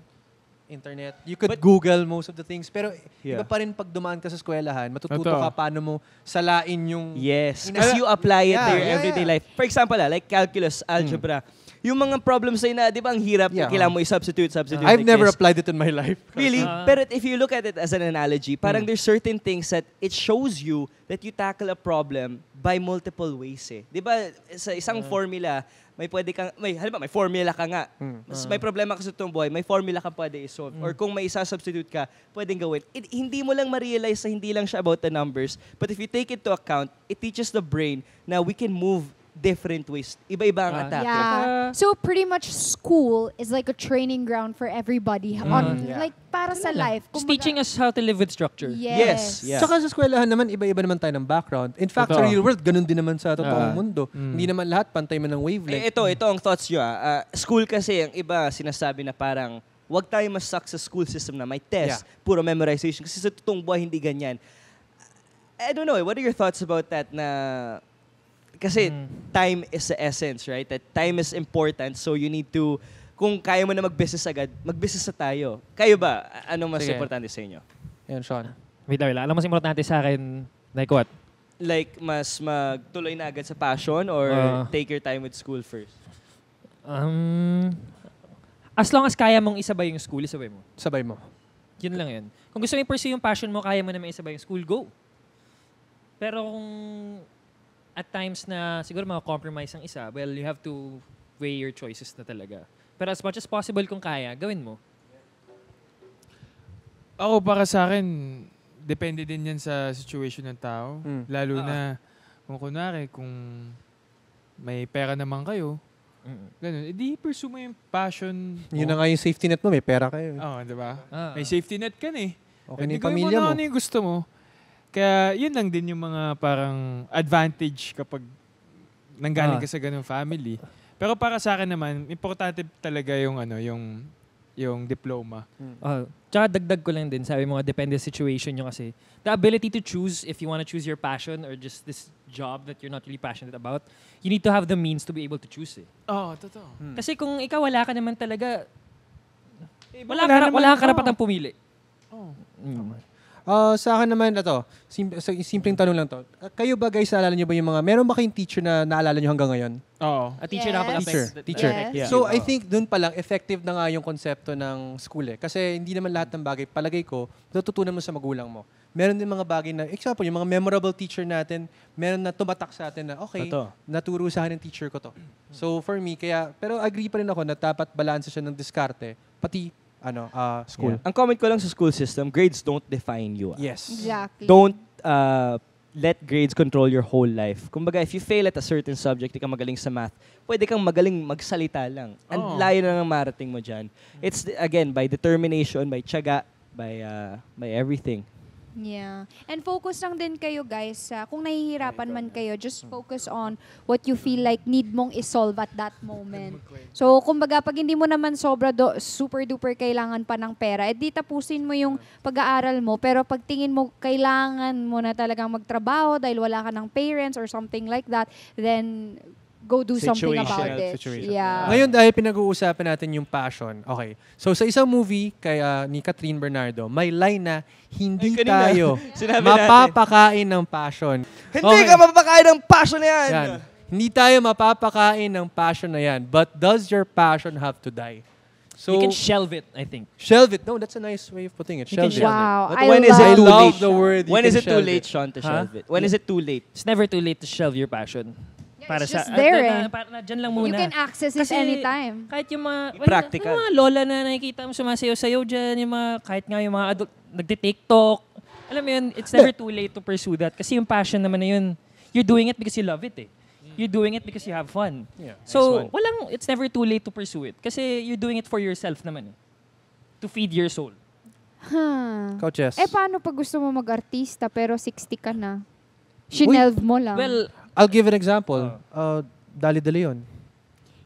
internet, you could But, Google most of the things. Pero yeah. iba pa rin pag dumaan ka sa eskwelahan, matututo ka paano mo salain yung... Yes, as you apply it yeah, to your yeah, everyday yeah. life. For example, ah, like calculus, algebra. Mm yung mga problems na na, di ba, ang hirap, yeah. kailangan oh. mo i-substitute, substitute. Uh, I've never this. applied it in my life. Really? Uh, uh-huh. But if you look at it as an analogy, parang hmm. there's certain things that it shows you that you tackle a problem by multiple ways eh. Di ba, sa isang uh, formula, may pwede kang, may, halimbawa, may formula ka nga. Mm. Mas uh, may problema ka sa tumboy, may formula ka pwede isolve. Mm. Or kung may isa-substitute ka, pwedeng gawin. It, hindi mo lang ma-realize na hindi lang siya about the numbers. But if you take it to account, it teaches the brain na we can move different ways. Iba-iba ang ah, attack. Yeah. Diba? So pretty much school is like a training ground for everybody. Mm. On, yeah. Like para sa life. Kung teaching us how to live with structure. Yes. yes. Yeah. Tsaka sa eskwelahan naman, iba-iba naman tayo ng background. In fact, Totoo. sa real world, ganun din naman sa ah. totoong uh, mundo. Mm. Hindi naman lahat pantay man ng wavelength. Eh, ito, ito ang thoughts nyo. Ah. Uh, school kasi, ang iba sinasabi na parang wag tayo masak sa school system na may test, yeah. puro memorization. Kasi sa totoong buhay, hindi ganyan. I don't know. Eh. What are your thoughts about that na kasi mm. time is the essence, right? That time is important, so you need to, kung kaya mo na mag-business agad, mag-business na tayo. Kayo ba? Ano mas Sige. importante sa inyo? Yun, Sean. Wait na, wait Alam mo simulat natin sa akin, like what? Like, mas magtuloy na agad sa passion or uh, take your time with school first? Um, as long as kaya mong isabay yung school, isabay mo. Sabay mo. Yun lang yun. Kung gusto mo i-pursue yung passion mo, kaya mo na naman isabay yung school, go. Pero kung at times na siguro mga compromise ang isa, well, you have to weigh your choices na talaga. Pero as much as possible kung kaya, gawin mo. Ako para sa akin, depende din yan sa situation ng tao. Mm. Lalo uh-huh. na kung kunwari, kung may pera naman kayo, Mm. Ganun. Eh, di pursue mo yung passion mo. Yun na nga yung safety net mo, may pera kayo. Oo, oh, di ba? Ah. May safety net ka na eh. Okay eh, na yung pamilya mo. Ano yung gusto mo. Kaya yun lang din yung mga parang advantage kapag nanggaling ah. ka sa ganung family. Pero para sa akin naman, importante talaga yung ano, yung yung diploma. Hmm. Uh, tsaka dagdag ko lang din, sabi mo nga, depende situation yung kasi. The ability to choose if you want to choose your passion or just this job that you're not really passionate about, you need to have the means to be able to choose it. Eh. oh, totoo. Hmm. Kasi kung ikaw wala ka naman talaga, eh, wala, wala, ka, naman, wala ka oh. pumili. Oh. Mm. Okay. Uh, sa akin naman, ito, sim- simpleng tanong lang to. Kayo ba guys, naalala nyo ba yung mga, meron ba kayong teacher na naalala nyo hanggang ngayon? Oo. A teacher yes. na kapag Teacher. teacher. Yes. So I think dun pa lang, effective na nga yung konsepto ng school eh. Kasi hindi naman lahat ng bagay, palagay ko, natutunan mo sa magulang mo. Meron din mga bagay na, example, yung mga memorable teacher natin, meron na tumatak sa atin na, okay, Ito. naturo sa akin ng teacher ko to. So for me, kaya, pero agree pa rin ako na dapat balanse siya ng diskarte, pati ano, uh, school. Yeah. Ang comment ko lang sa school system, grades don't define you. Ah. Yes. Exactly. Don't uh, let grades control your whole life. Kumbaga, if you fail at a certain subject, di ka magaling sa math, pwede kang magaling magsalita lang. Ang oh. layo na ng marating mo dyan. It's, again, by determination, by tiyaga, by, uh, by everything. Yeah. And focus lang din kayo guys sa kung nahihirapan man kayo, just focus on what you feel like need mong isolve at that moment. So, kumbaga pag hindi mo naman sobra do, super duper kailangan pa ng pera, edi eh, tapusin mo yung pag-aaral mo, pero pag tingin mo kailangan mo na talagang magtrabaho dahil wala ka ng parents or something like that, then go do something about it. Situation. Yeah. Ngayon dahil pinag-uusapan natin yung passion. Okay. So sa isang movie kay uh, ni Catherine Bernardo, may line na hindi Ay, tayo mapapakain ng passion. Hindi okay. ka mapapakain ng passion na yan. yan. Hindi tayo mapapakain ng passion na yan. But does your passion have to die? So, you can shelve it, I think. Shelve it. No, that's a nice way of putting it. Shelve it. Wow. But I when is it too late? the word. When is it too late, Sean, to huh? shelve it? When yeah. is it too late? It's never too late to shelve your passion. Para it's just sa, ah, there eh. Na, para na, dyan lang muna. You can access it Kasi anytime. Kahit yung mga, well, Yung mga lola na nakikita mo sumasayaw-sayaw dyan, yung mga, kahit nga yung mga adult, nagti-TikTok. Alam mo yun, it's never too late to pursue that. Kasi yung passion naman na yun, you're doing it because you love it eh. Mm. You're doing it because you have fun. Yeah, so, nice walang, it's never too late to pursue it. Kasi you're doing it for yourself naman eh. To feed your soul. Huh. Coaches. Eh, paano pag gusto mo mag-artista pero 60 ka na? Shinelve mo lang. Well, I'll give an example. Ah. Uh, Dali De Leon.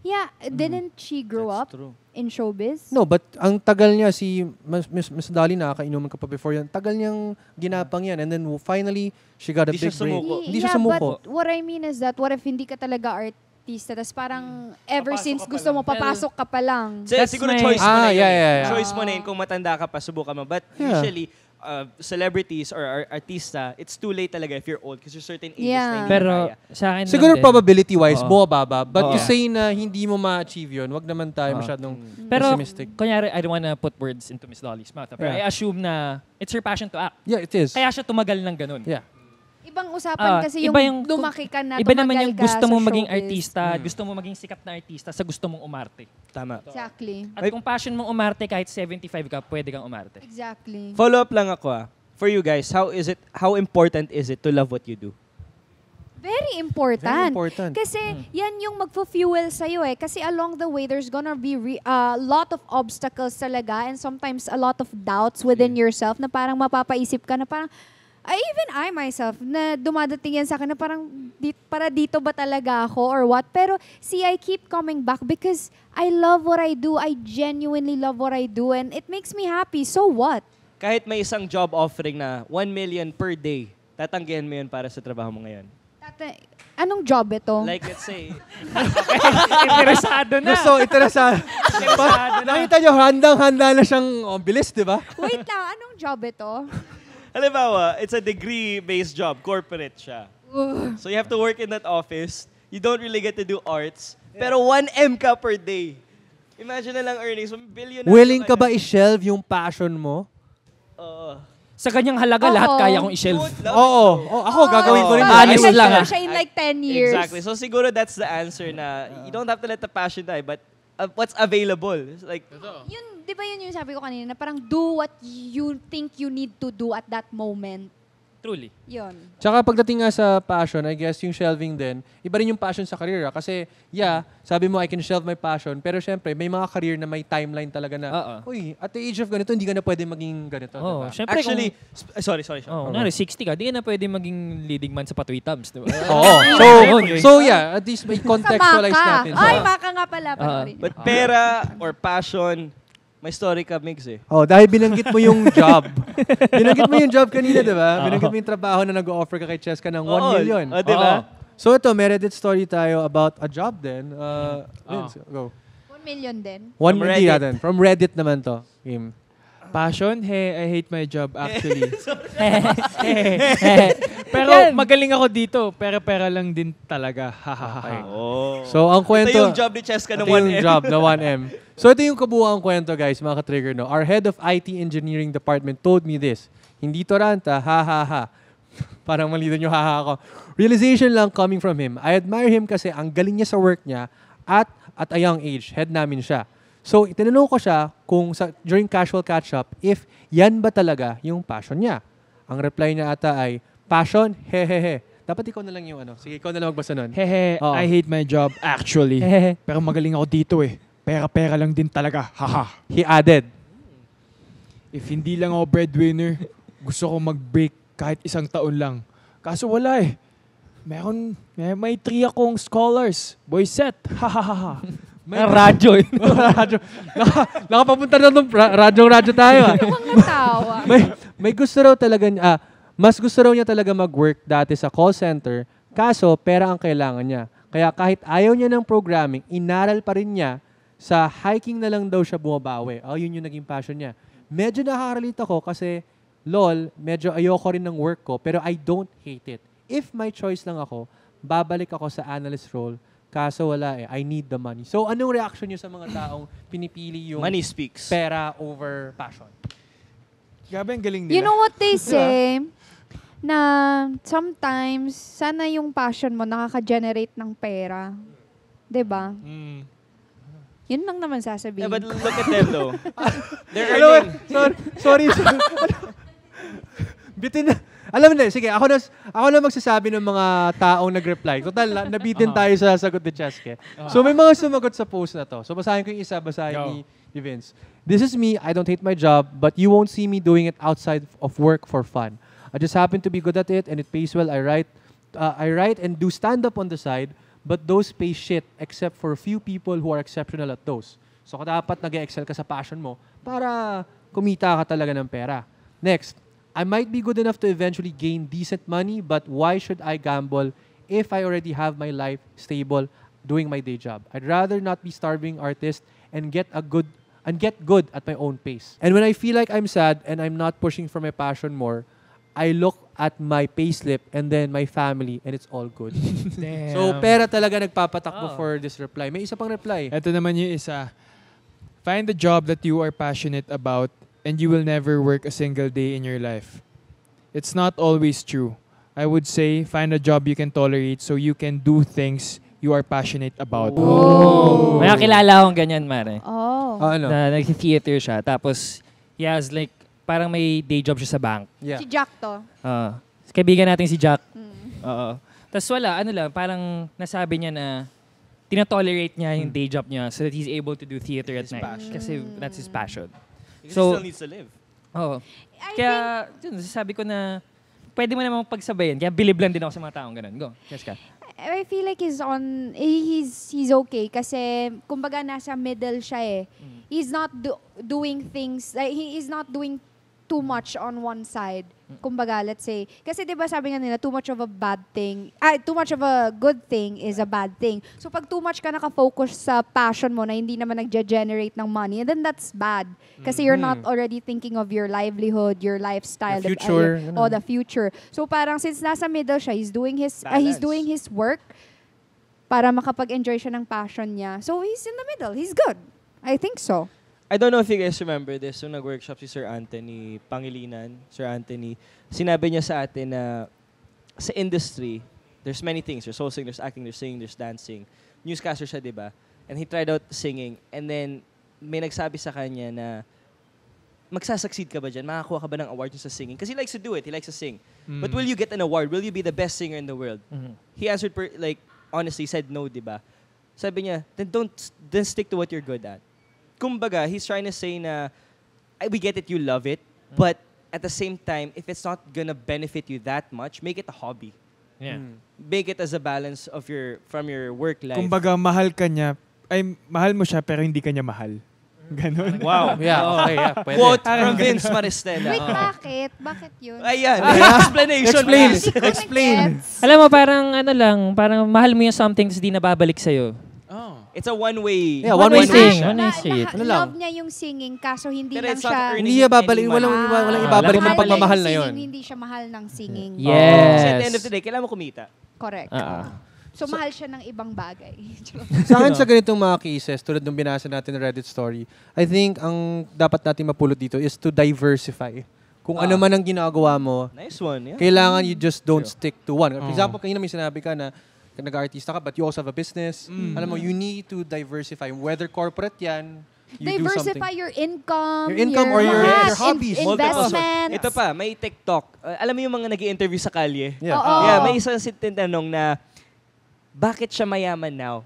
Yeah, didn't mm. she grow That's up true. in showbiz? No, but ang tagal niya, si Miss, Miss, Miss Dali nakakainuman ka pa before yan. Tagal niyang ginapang yan. And then finally, she got a Hindi big siya break. sumuko. Y- Hindi siya sumuko. but what I mean is that what if hindi ka talaga artista, tas parang mm. ever Papasok since gusto mo, papasok ka pa lang. That's siguro my- choice mo na Ah, yun. yeah, yeah, yeah. Choice mo na yun. Kung matanda ka pa, subukan mo. But Yeah. usually, uh, celebrities or, or artista, it's too late talaga if you're old because you're certain age. yeah. Pero kaya. sa akin Siguro probability-wise, mo baba. But Oo. to say na hindi mo ma-achieve yun, wag naman tayo Oo. masyadong mm. Pero, pessimistic. kunyari, I don't wanna put words into Miss Lolly's mouth. Pero ah, Yeah. I assume na it's her passion to act. Yeah, it is. Kaya siya tumagal ng ganun. Yeah. Ibang usapan uh, kasi yung, iba yung lumaki ka na, Iba naman yung gusto mo maging artista, mm. gusto mo maging sikat na artista sa gusto mong umarte. Tama. exactly. At kung passion mong umarte, kahit 75 ka, pwede kang umarte. Exactly. Follow up lang ako ah. For you guys, how is it, how important is it to love what you do? Very important. Very important. Kasi mm. yan yung magfo-fuel sa iyo eh. Kasi along the way, there's gonna be a re- uh, lot of obstacles talaga and sometimes a lot of doubts within yeah. Hmm. yourself na parang mapapaisip ka na parang, I, even I myself, na dumadating yan sa akin na parang di, para dito ba talaga ako or what. Pero see, I keep coming back because I love what I do. I genuinely love what I do and it makes me happy. So what? Kahit may isang job offering na 1 million per day, tatanggihan mo yun para sa trabaho mo ngayon? Tata Anong job ito? Like, let's say... okay. interesado na. Gusto, interesado. interesado na. Nakita nyo, handang-handa na siyang oh, bilis, di ba? Wait lang, anong job ito? halimbawa, it's a degree-based job. Corporate siya. So you have to work in that office. You don't really get to do arts. Pero 1M ka per day. Imagine na lang earnings. So billion Willing ka ba i-shelve yung passion mo? Oo. Uh, sa ganyang halaga, lahat kaya kong i-shelve. Oo. Oh, ako, gagawin ko rin. Panis oh, lang. Ah. Siya in like 10 years. Exactly. So siguro that's the answer na you don't have to let the passion die, but uh, what's available. Like, yun di ba yun yung sabi ko kanina, na parang do what you think you need to do at that moment. Truly. Yun. Tsaka pagdating nga sa passion, I guess yung shelving din, iba rin yung passion sa career. Ah. Kasi, yeah, sabi mo, I can shelve my passion. Pero syempre, may mga career na may timeline talaga na, Oo. uy, at the age of ganito, hindi ka na pwede maging ganito. Oo, diba? syempre Actually, sp- eh, sorry, sorry. sorry. Oh, kunwari, 60 ka, hindi ka na pwede maging leading man sa Patoy Tubs, di ba? Oo. So, so yeah, at least may contextualize natin. Ay, Maka nga pala. panoorin niyo. But pera or passion, may story ka, Migs eh. Oh, dahil binanggit mo yung job. binanggit mo yung job kanina, di ba? Binanggit mo yung trabaho na nag-offer ka kay Cheska ng 1 Oo, million. O, oh, di ba? Oo. So ito, may story tayo about a job din. Uh, Vince, mm-hmm. go. 1 million din. One From Reddit. From Reddit naman to. Game. Passion? Hey, I hate my job actually. pero magaling ako dito. pero pera lang din talaga. Oh. So, ang kwento... Ito yung job ni Cheska na 1M. yung job na 1M. So, ito yung kabuuang kwento, guys, mga ka-trigger, no? Our head of IT engineering department told me this. Hindi to ranta, ha ha ha. Parang mali doon yung ha ha ko. Realization lang coming from him. I admire him kasi ang galing niya sa work niya at at a young age, head namin siya. So, itinanong ko siya kung sa, during casual catch-up, if yan ba talaga yung passion niya. Ang reply niya ata ay, passion, hehehe. Dapat ikaw na lang yung ano. Sige, ikaw na lang magbasa nun. Hehe, Oo. I hate my job actually. Pero magaling ako dito eh. Pera-pera lang din talaga. Haha. He added, If hindi lang ako breadwinner, gusto ko mag-break kahit isang taon lang. Kaso wala eh. Meron, may, may three akong scholars. Boy set. Hahaha. May Ang radyo. radyo. Naka, nakapapunta na nung radyo-radyo tayo. ah. may, may gusto raw talaga, niya- ah, mas gusto raw niya talaga mag-work dati sa call center, kaso pera ang kailangan niya. Kaya kahit ayaw niya ng programming, inaral pa rin niya, sa hiking na lang daw siya bumabawi. Oh, yun yung naging passion niya. Medyo nakakarelate ako kasi, lol, medyo ayoko rin ng work ko, pero I don't hate it. If my choice lang ako, babalik ako sa analyst role Kaso wala eh. I need the money. So anong reaction niyo sa mga taong pinipili yung Money speaks. pera over passion? Grabe ang galing nila. You know what they say? na sometimes, sana yung passion mo nakaka-generate ng pera. 'Di ba? Mm. Yun lang naman sasabihin. Yeah, but look at them though. They're Hello, sorry, sorry. Bitin na. Alam mo na, sige, ako na, ako na magsasabi ng mga taong nag-reply. Total, nabitin tayo sa sagot ni Cheske. So may mga sumagot sa post na to. So basahin ko yung isa, basahin Go. ni, Vince. This is me, I don't hate my job, but you won't see me doing it outside of work for fun. I just happen to be good at it and it pays well. I write, uh, I write and do stand-up on the side, but those pay shit except for a few people who are exceptional at those. So dapat nag excel ka sa passion mo para kumita ka talaga ng pera. Next, I might be good enough to eventually gain decent money, but why should I gamble if I already have my life stable doing my day job? I'd rather not be starving artist and get a good and get good at my own pace. And when I feel like I'm sad and I'm not pushing for my passion more, I look at my payslip and then my family and it's all good. so pera talaga nagpapatakbo oh. for this reply. May isa pang reply. Ito naman yung isa. Find the job that you are passionate about and you will never work a single day in your life. It's not always true. I would say find a job you can tolerate so you can do things you are passionate about. Oh. oh. May kakilala akong ganyan, Mare. Oh. oh ano? Na nag-theater siya. Tapos, he has like, parang may day job siya sa bank. Yeah. Si Jack to. Uh, kaibigan natin si Jack. Mm. Oo. Tapos wala, ano lang, parang nasabi niya na tinatolerate niya yung hmm. day job niya so that he's able to do theater at his night. Passion. Kasi that's his passion so, he still needs to live. Oo. I Kaya, think, yun, sabi ko na, pwede mo naman pagsabayan. Kaya believe lang din ako sa mga taong ganun. Go, Jessica. I feel like he's on, eh, he's, he's okay kasi, kumbaga, nasa middle siya eh. Mm. He's not do, doing things, like, he is not doing too much on one side. Mm. Kumbaga, let's say, kasi 'di ba sabi nga nila too much of a bad thing, ah, too much of a good thing is a bad thing. So pag too much ka naka-focus sa passion mo na hindi naman nagje generate ng money, then that's bad. Kasi you're not mm-hmm. already thinking of your livelihood, your lifestyle, the future, the, uh, the future. So parang since nasa middle siya, he's doing his uh, he's doing his work para makapag-enjoy siya ng passion niya. So he's in the middle. He's good. I think so. I don't know if you guys remember this. So, nag-workshop si Sir Anthony Pangilinan. Sir Anthony, sinabi niya sa atin na sa industry, there's many things. There's soul singing, there's acting, there's singing, there's dancing. Newscaster siya, di ba? And he tried out singing. And then, may nagsabi sa kanya na magsasucceed ka ba dyan? Makakuha ka ba ng award sa singing? Kasi he likes to do it. He likes to sing. Mm. But will you get an award? Will you be the best singer in the world? Mm-hmm. He answered, per, like, honestly, said no, di ba? Sabi niya, then don't, then stick to what you're good at kumbaga, he's trying to say na, we get it, you love it, mm. but at the same time, if it's not gonna benefit you that much, make it a hobby. Yeah. Mm. Make it as a balance of your from your work life. Kumbaga, mahal ka niya, ay mahal mo siya pero hindi ka niya mahal. Hmm. Ganun. Wow. Yeah, okay. Yeah, pwede. Quote from Vince Maristella. Wait, bakit? Bakit yun? Ayan. Explanation. Explain. Explain. Alam mo, parang ano lang, parang mahal mo yung something tapos di nababalik sa'yo. It's a one-way yeah, one-way one thing. One-way street. Ano lang? Love niya yung singing kaso hindi Pero lang siya hindi niya babalik walang wow. walang ah, ibabalik ng pagmamahal na yon. Hindi siya mahal ng singing. Oh. Yes. So at the end of the day, kailangan mo kumita. Correct. Uh-uh. So, so, mahal siya ng ibang bagay. sa akin, sa ganitong mga cases, tulad ng binasa natin na Reddit story, I think ang dapat natin mapulot dito is to diversify. Kung ano ah. ano man ang ginagawa mo, nice one, yeah. kailangan you just don't True. stick to one. For mm. example, kanina may sinabi ka na, nag-artista ka, but you also have a business. Mm. Alam mo, you mm. need to diversify. Whether corporate yan, you Diversify your income, your income your or your, your hobbies, in- investments. Ito pa, may TikTok. Uh, alam mo yung mga nag interview sa kalye? Yeah. Oo. yeah, may isang tinanong na, bakit siya mayaman now?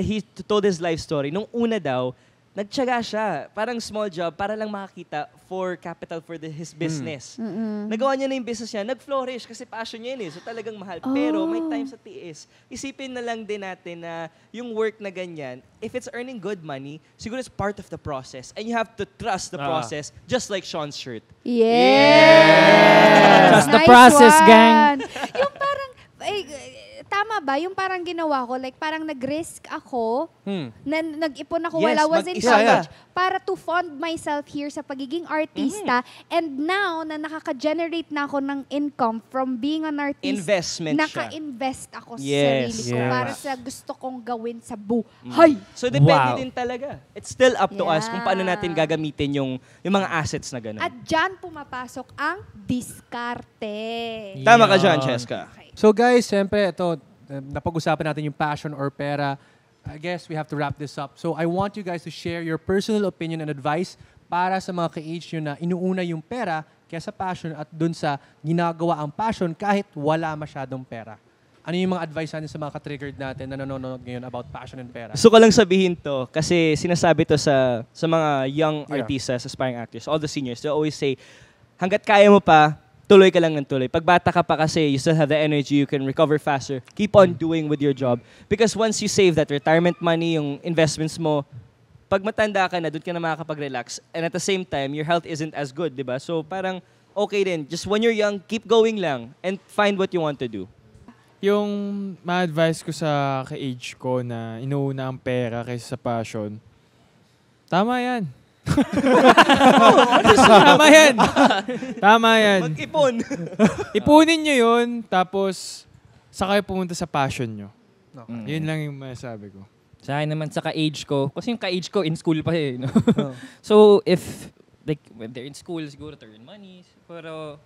he told his life story. Nung una daw, nagtyaga siya. Parang small job para lang makakita for capital for the, his business. Mm. Nagawa niya na yung business niya. Nag-flourish kasi passion niya yun eh. So talagang mahal. Oh. Pero may oh. time sa TS. Isipin na lang din natin na yung work na ganyan, if it's earning good money, siguro it's part of the process. And you have to trust the ah. process just like Sean's shirt. Yes! yes! Trust nice the process, one. gang! ba? Yung parang ginawa ko, like parang nag-risk ako, hmm. na nag-ipon ako yes, while I was in college, yeah. para to fund myself here sa pagiging artista. Mm-hmm. And now, na nakaka-generate na ako ng income from being an artist, Investment naka-invest ako yes. sa sarili ko para sa gusto kong gawin sa mm. buhay. Mm. So, depende wow. din talaga. It's still up to yeah. us kung paano natin gagamitin yung, yung mga assets na gano'n. At dyan pumapasok ang diskarte. Tama ka dyan, Cheska. Okay. So guys, syempre ito, eh, napag-usapan natin yung passion or pera. I guess we have to wrap this up. So I want you guys to share your personal opinion and advice para sa mga ka-age nyo na inuuna yung pera kaysa passion at dun sa ginagawa ang passion kahit wala masyadong pera. Ano yung mga advice natin sa mga ka-triggered natin na nanonood ngayon about passion and pera? So ko lang sabihin to kasi sinasabi to sa sa mga young yeah. artistas, aspiring actors, all the seniors, they always say, hanggat kaya mo pa, tuloy ka lang ng tuloy. Pag bata ka pa kasi, you still have the energy, you can recover faster. Keep on doing with your job. Because once you save that retirement money, yung investments mo, pag matanda ka na, doon ka na makakapag-relax. And at the same time, your health isn't as good, di ba? So parang, okay din. Just when you're young, keep going lang and find what you want to do. Yung ma-advise ko sa ka-age ko na inuuna ang pera kaysa sa passion, tama yan Tama yan. Tama yan. Mag-ipon. Ipunin nyo yun, tapos saka kayo pumunta sa passion nyo. Okay. Mm. Yun lang yung masasabi ko. Sa akin naman, sa ka-age ko, kasi yung ka-age ko, in school pa eh. No? Oh. so, if, like, when they're in school, siguro to earn money. Pero,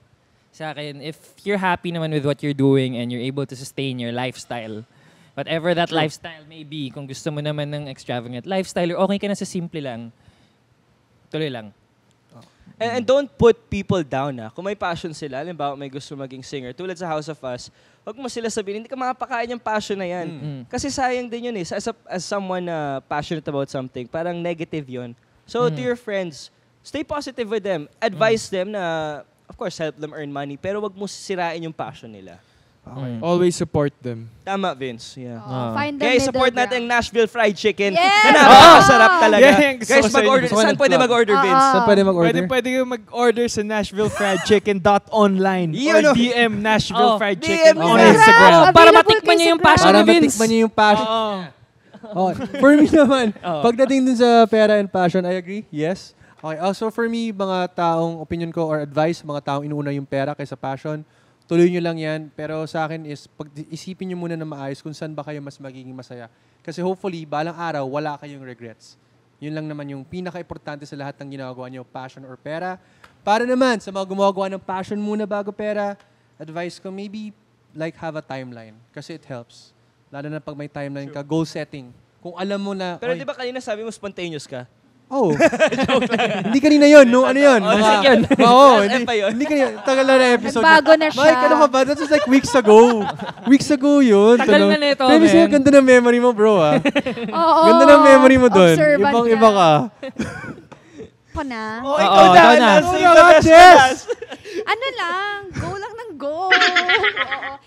sa akin, if you're happy naman with what you're doing and you're able to sustain your lifestyle, whatever that True. lifestyle may be, kung gusto mo naman ng extravagant lifestyle, or okay ka na sa simple lang, Tuloy lang. Oh. And, and don't put people down na. Ah. Kung may passion sila, halimbawa may gusto maging singer, tulad sa House of Us, huwag mo sila sabihin, hindi ka makapakain yung passion na yan. Mm-hmm. Kasi sayang din yun eh. As, a, as someone na uh, passionate about something, parang negative yun. So mm-hmm. to mm. your friends, stay positive with them. Advise mm-hmm. them na, of course, help them earn money, pero wag mo sirain yung passion nila. Okay. Mm. Always support them. Tama, Vince. Yeah. Oh, find the Guys, support natin ang Nashville Fried Chicken. Yeah! Na napakasarap ah! talaga. Yeah, Guys, ko mag-order. inyo. Gusto Saan pwede mag-order, Oo. Ah, Vince? Saan pwede mag-order? pwede kayo mag-order sa nashvillefriedchicken.online oh. or oh. DM Nashville Oh, Fried Chicken DM on Nashville. Instagram. Available Para matikman niyo yung Instagram. passion Para ni Vince. matikman niyo yung passion. Oo. Oh, oh for me naman, oh. pagdating dun sa pera and passion, I agree. Yes. Okay, also for me, mga taong opinion ko or advice, mga taong inuuna yung pera kaysa passion, tuloy nyo lang yan. Pero sa akin is, pag isipin nyo muna na maayos kung saan ba kayo mas magiging masaya. Kasi hopefully, balang araw, wala kayong regrets. Yun lang naman yung pinaka-importante sa lahat ng ginagawa nyo, passion or pera. Para naman, sa mga gumagawa ng passion muna bago pera, advice ko, maybe like have a timeline. Kasi it helps. Lalo na pag may timeline ka, goal setting. Kung alam mo na... Pero di ba kanina sabi mo spontaneous ka? Oh. hindi kanina yon no? Ano yon? Oh, Mga, yun. Oo. hindi, hindi kanina. Tagal na na episode. Bago na siya. Mike, ano ka ba? That was like weeks ago. weeks ago yun. Tagal na nito, Pero ganda ng memory mo, bro, ha? Ah. Oo. Ganda ng memory mo doon. Ibang-iba ka. Ako na. Oo, oh, ikaw na. na. Ano lang, go lang ng go. Oo.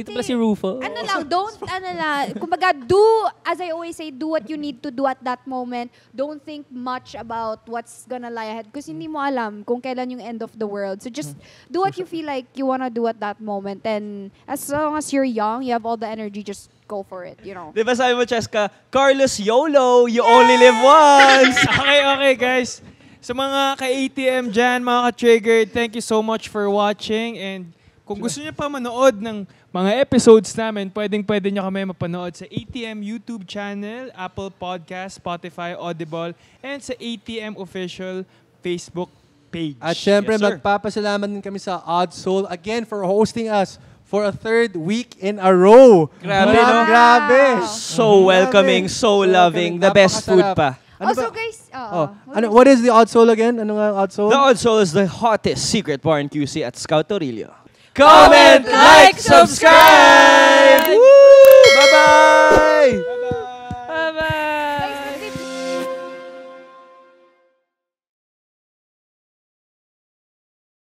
Dito pala si Rufo. Ano lang, don't, ano lang, kumbaga, do, as I always say, do what you need to do at that moment. Don't think much about what's gonna lie ahead because hindi mo alam kung kailan yung end of the world. So just do what you feel like you wanna do at that moment. And as long as you're young, you have all the energy, just go for it, you know. Di ba sabi mo, Cheska, Carlos YOLO, you Yay! only live once. okay, okay, guys. Sa mga ka-ATM dyan, mga ka-triggered, thank you so much for watching. And kung gusto niyo pa manood ng mga episodes namin, pwedeng-pwede nyo kami mapanood sa ATM YouTube channel, Apple Podcast, Spotify, Audible, and sa ATM Official Facebook page. At syempre, yes, sir. din kami sa Odd Soul again for hosting us for a third week in a row. Grabe, wow. no? Grabe. So welcoming, so, loving, the best food pa. Ano also, ba? guys, uh, oh, ano, what is the Odd Soul again? Ano nga Odd Soul? The Odd Soul is the hottest secret bar in QC at Scout Aurelio. comment, like, subscribe. Woo! Bye bye.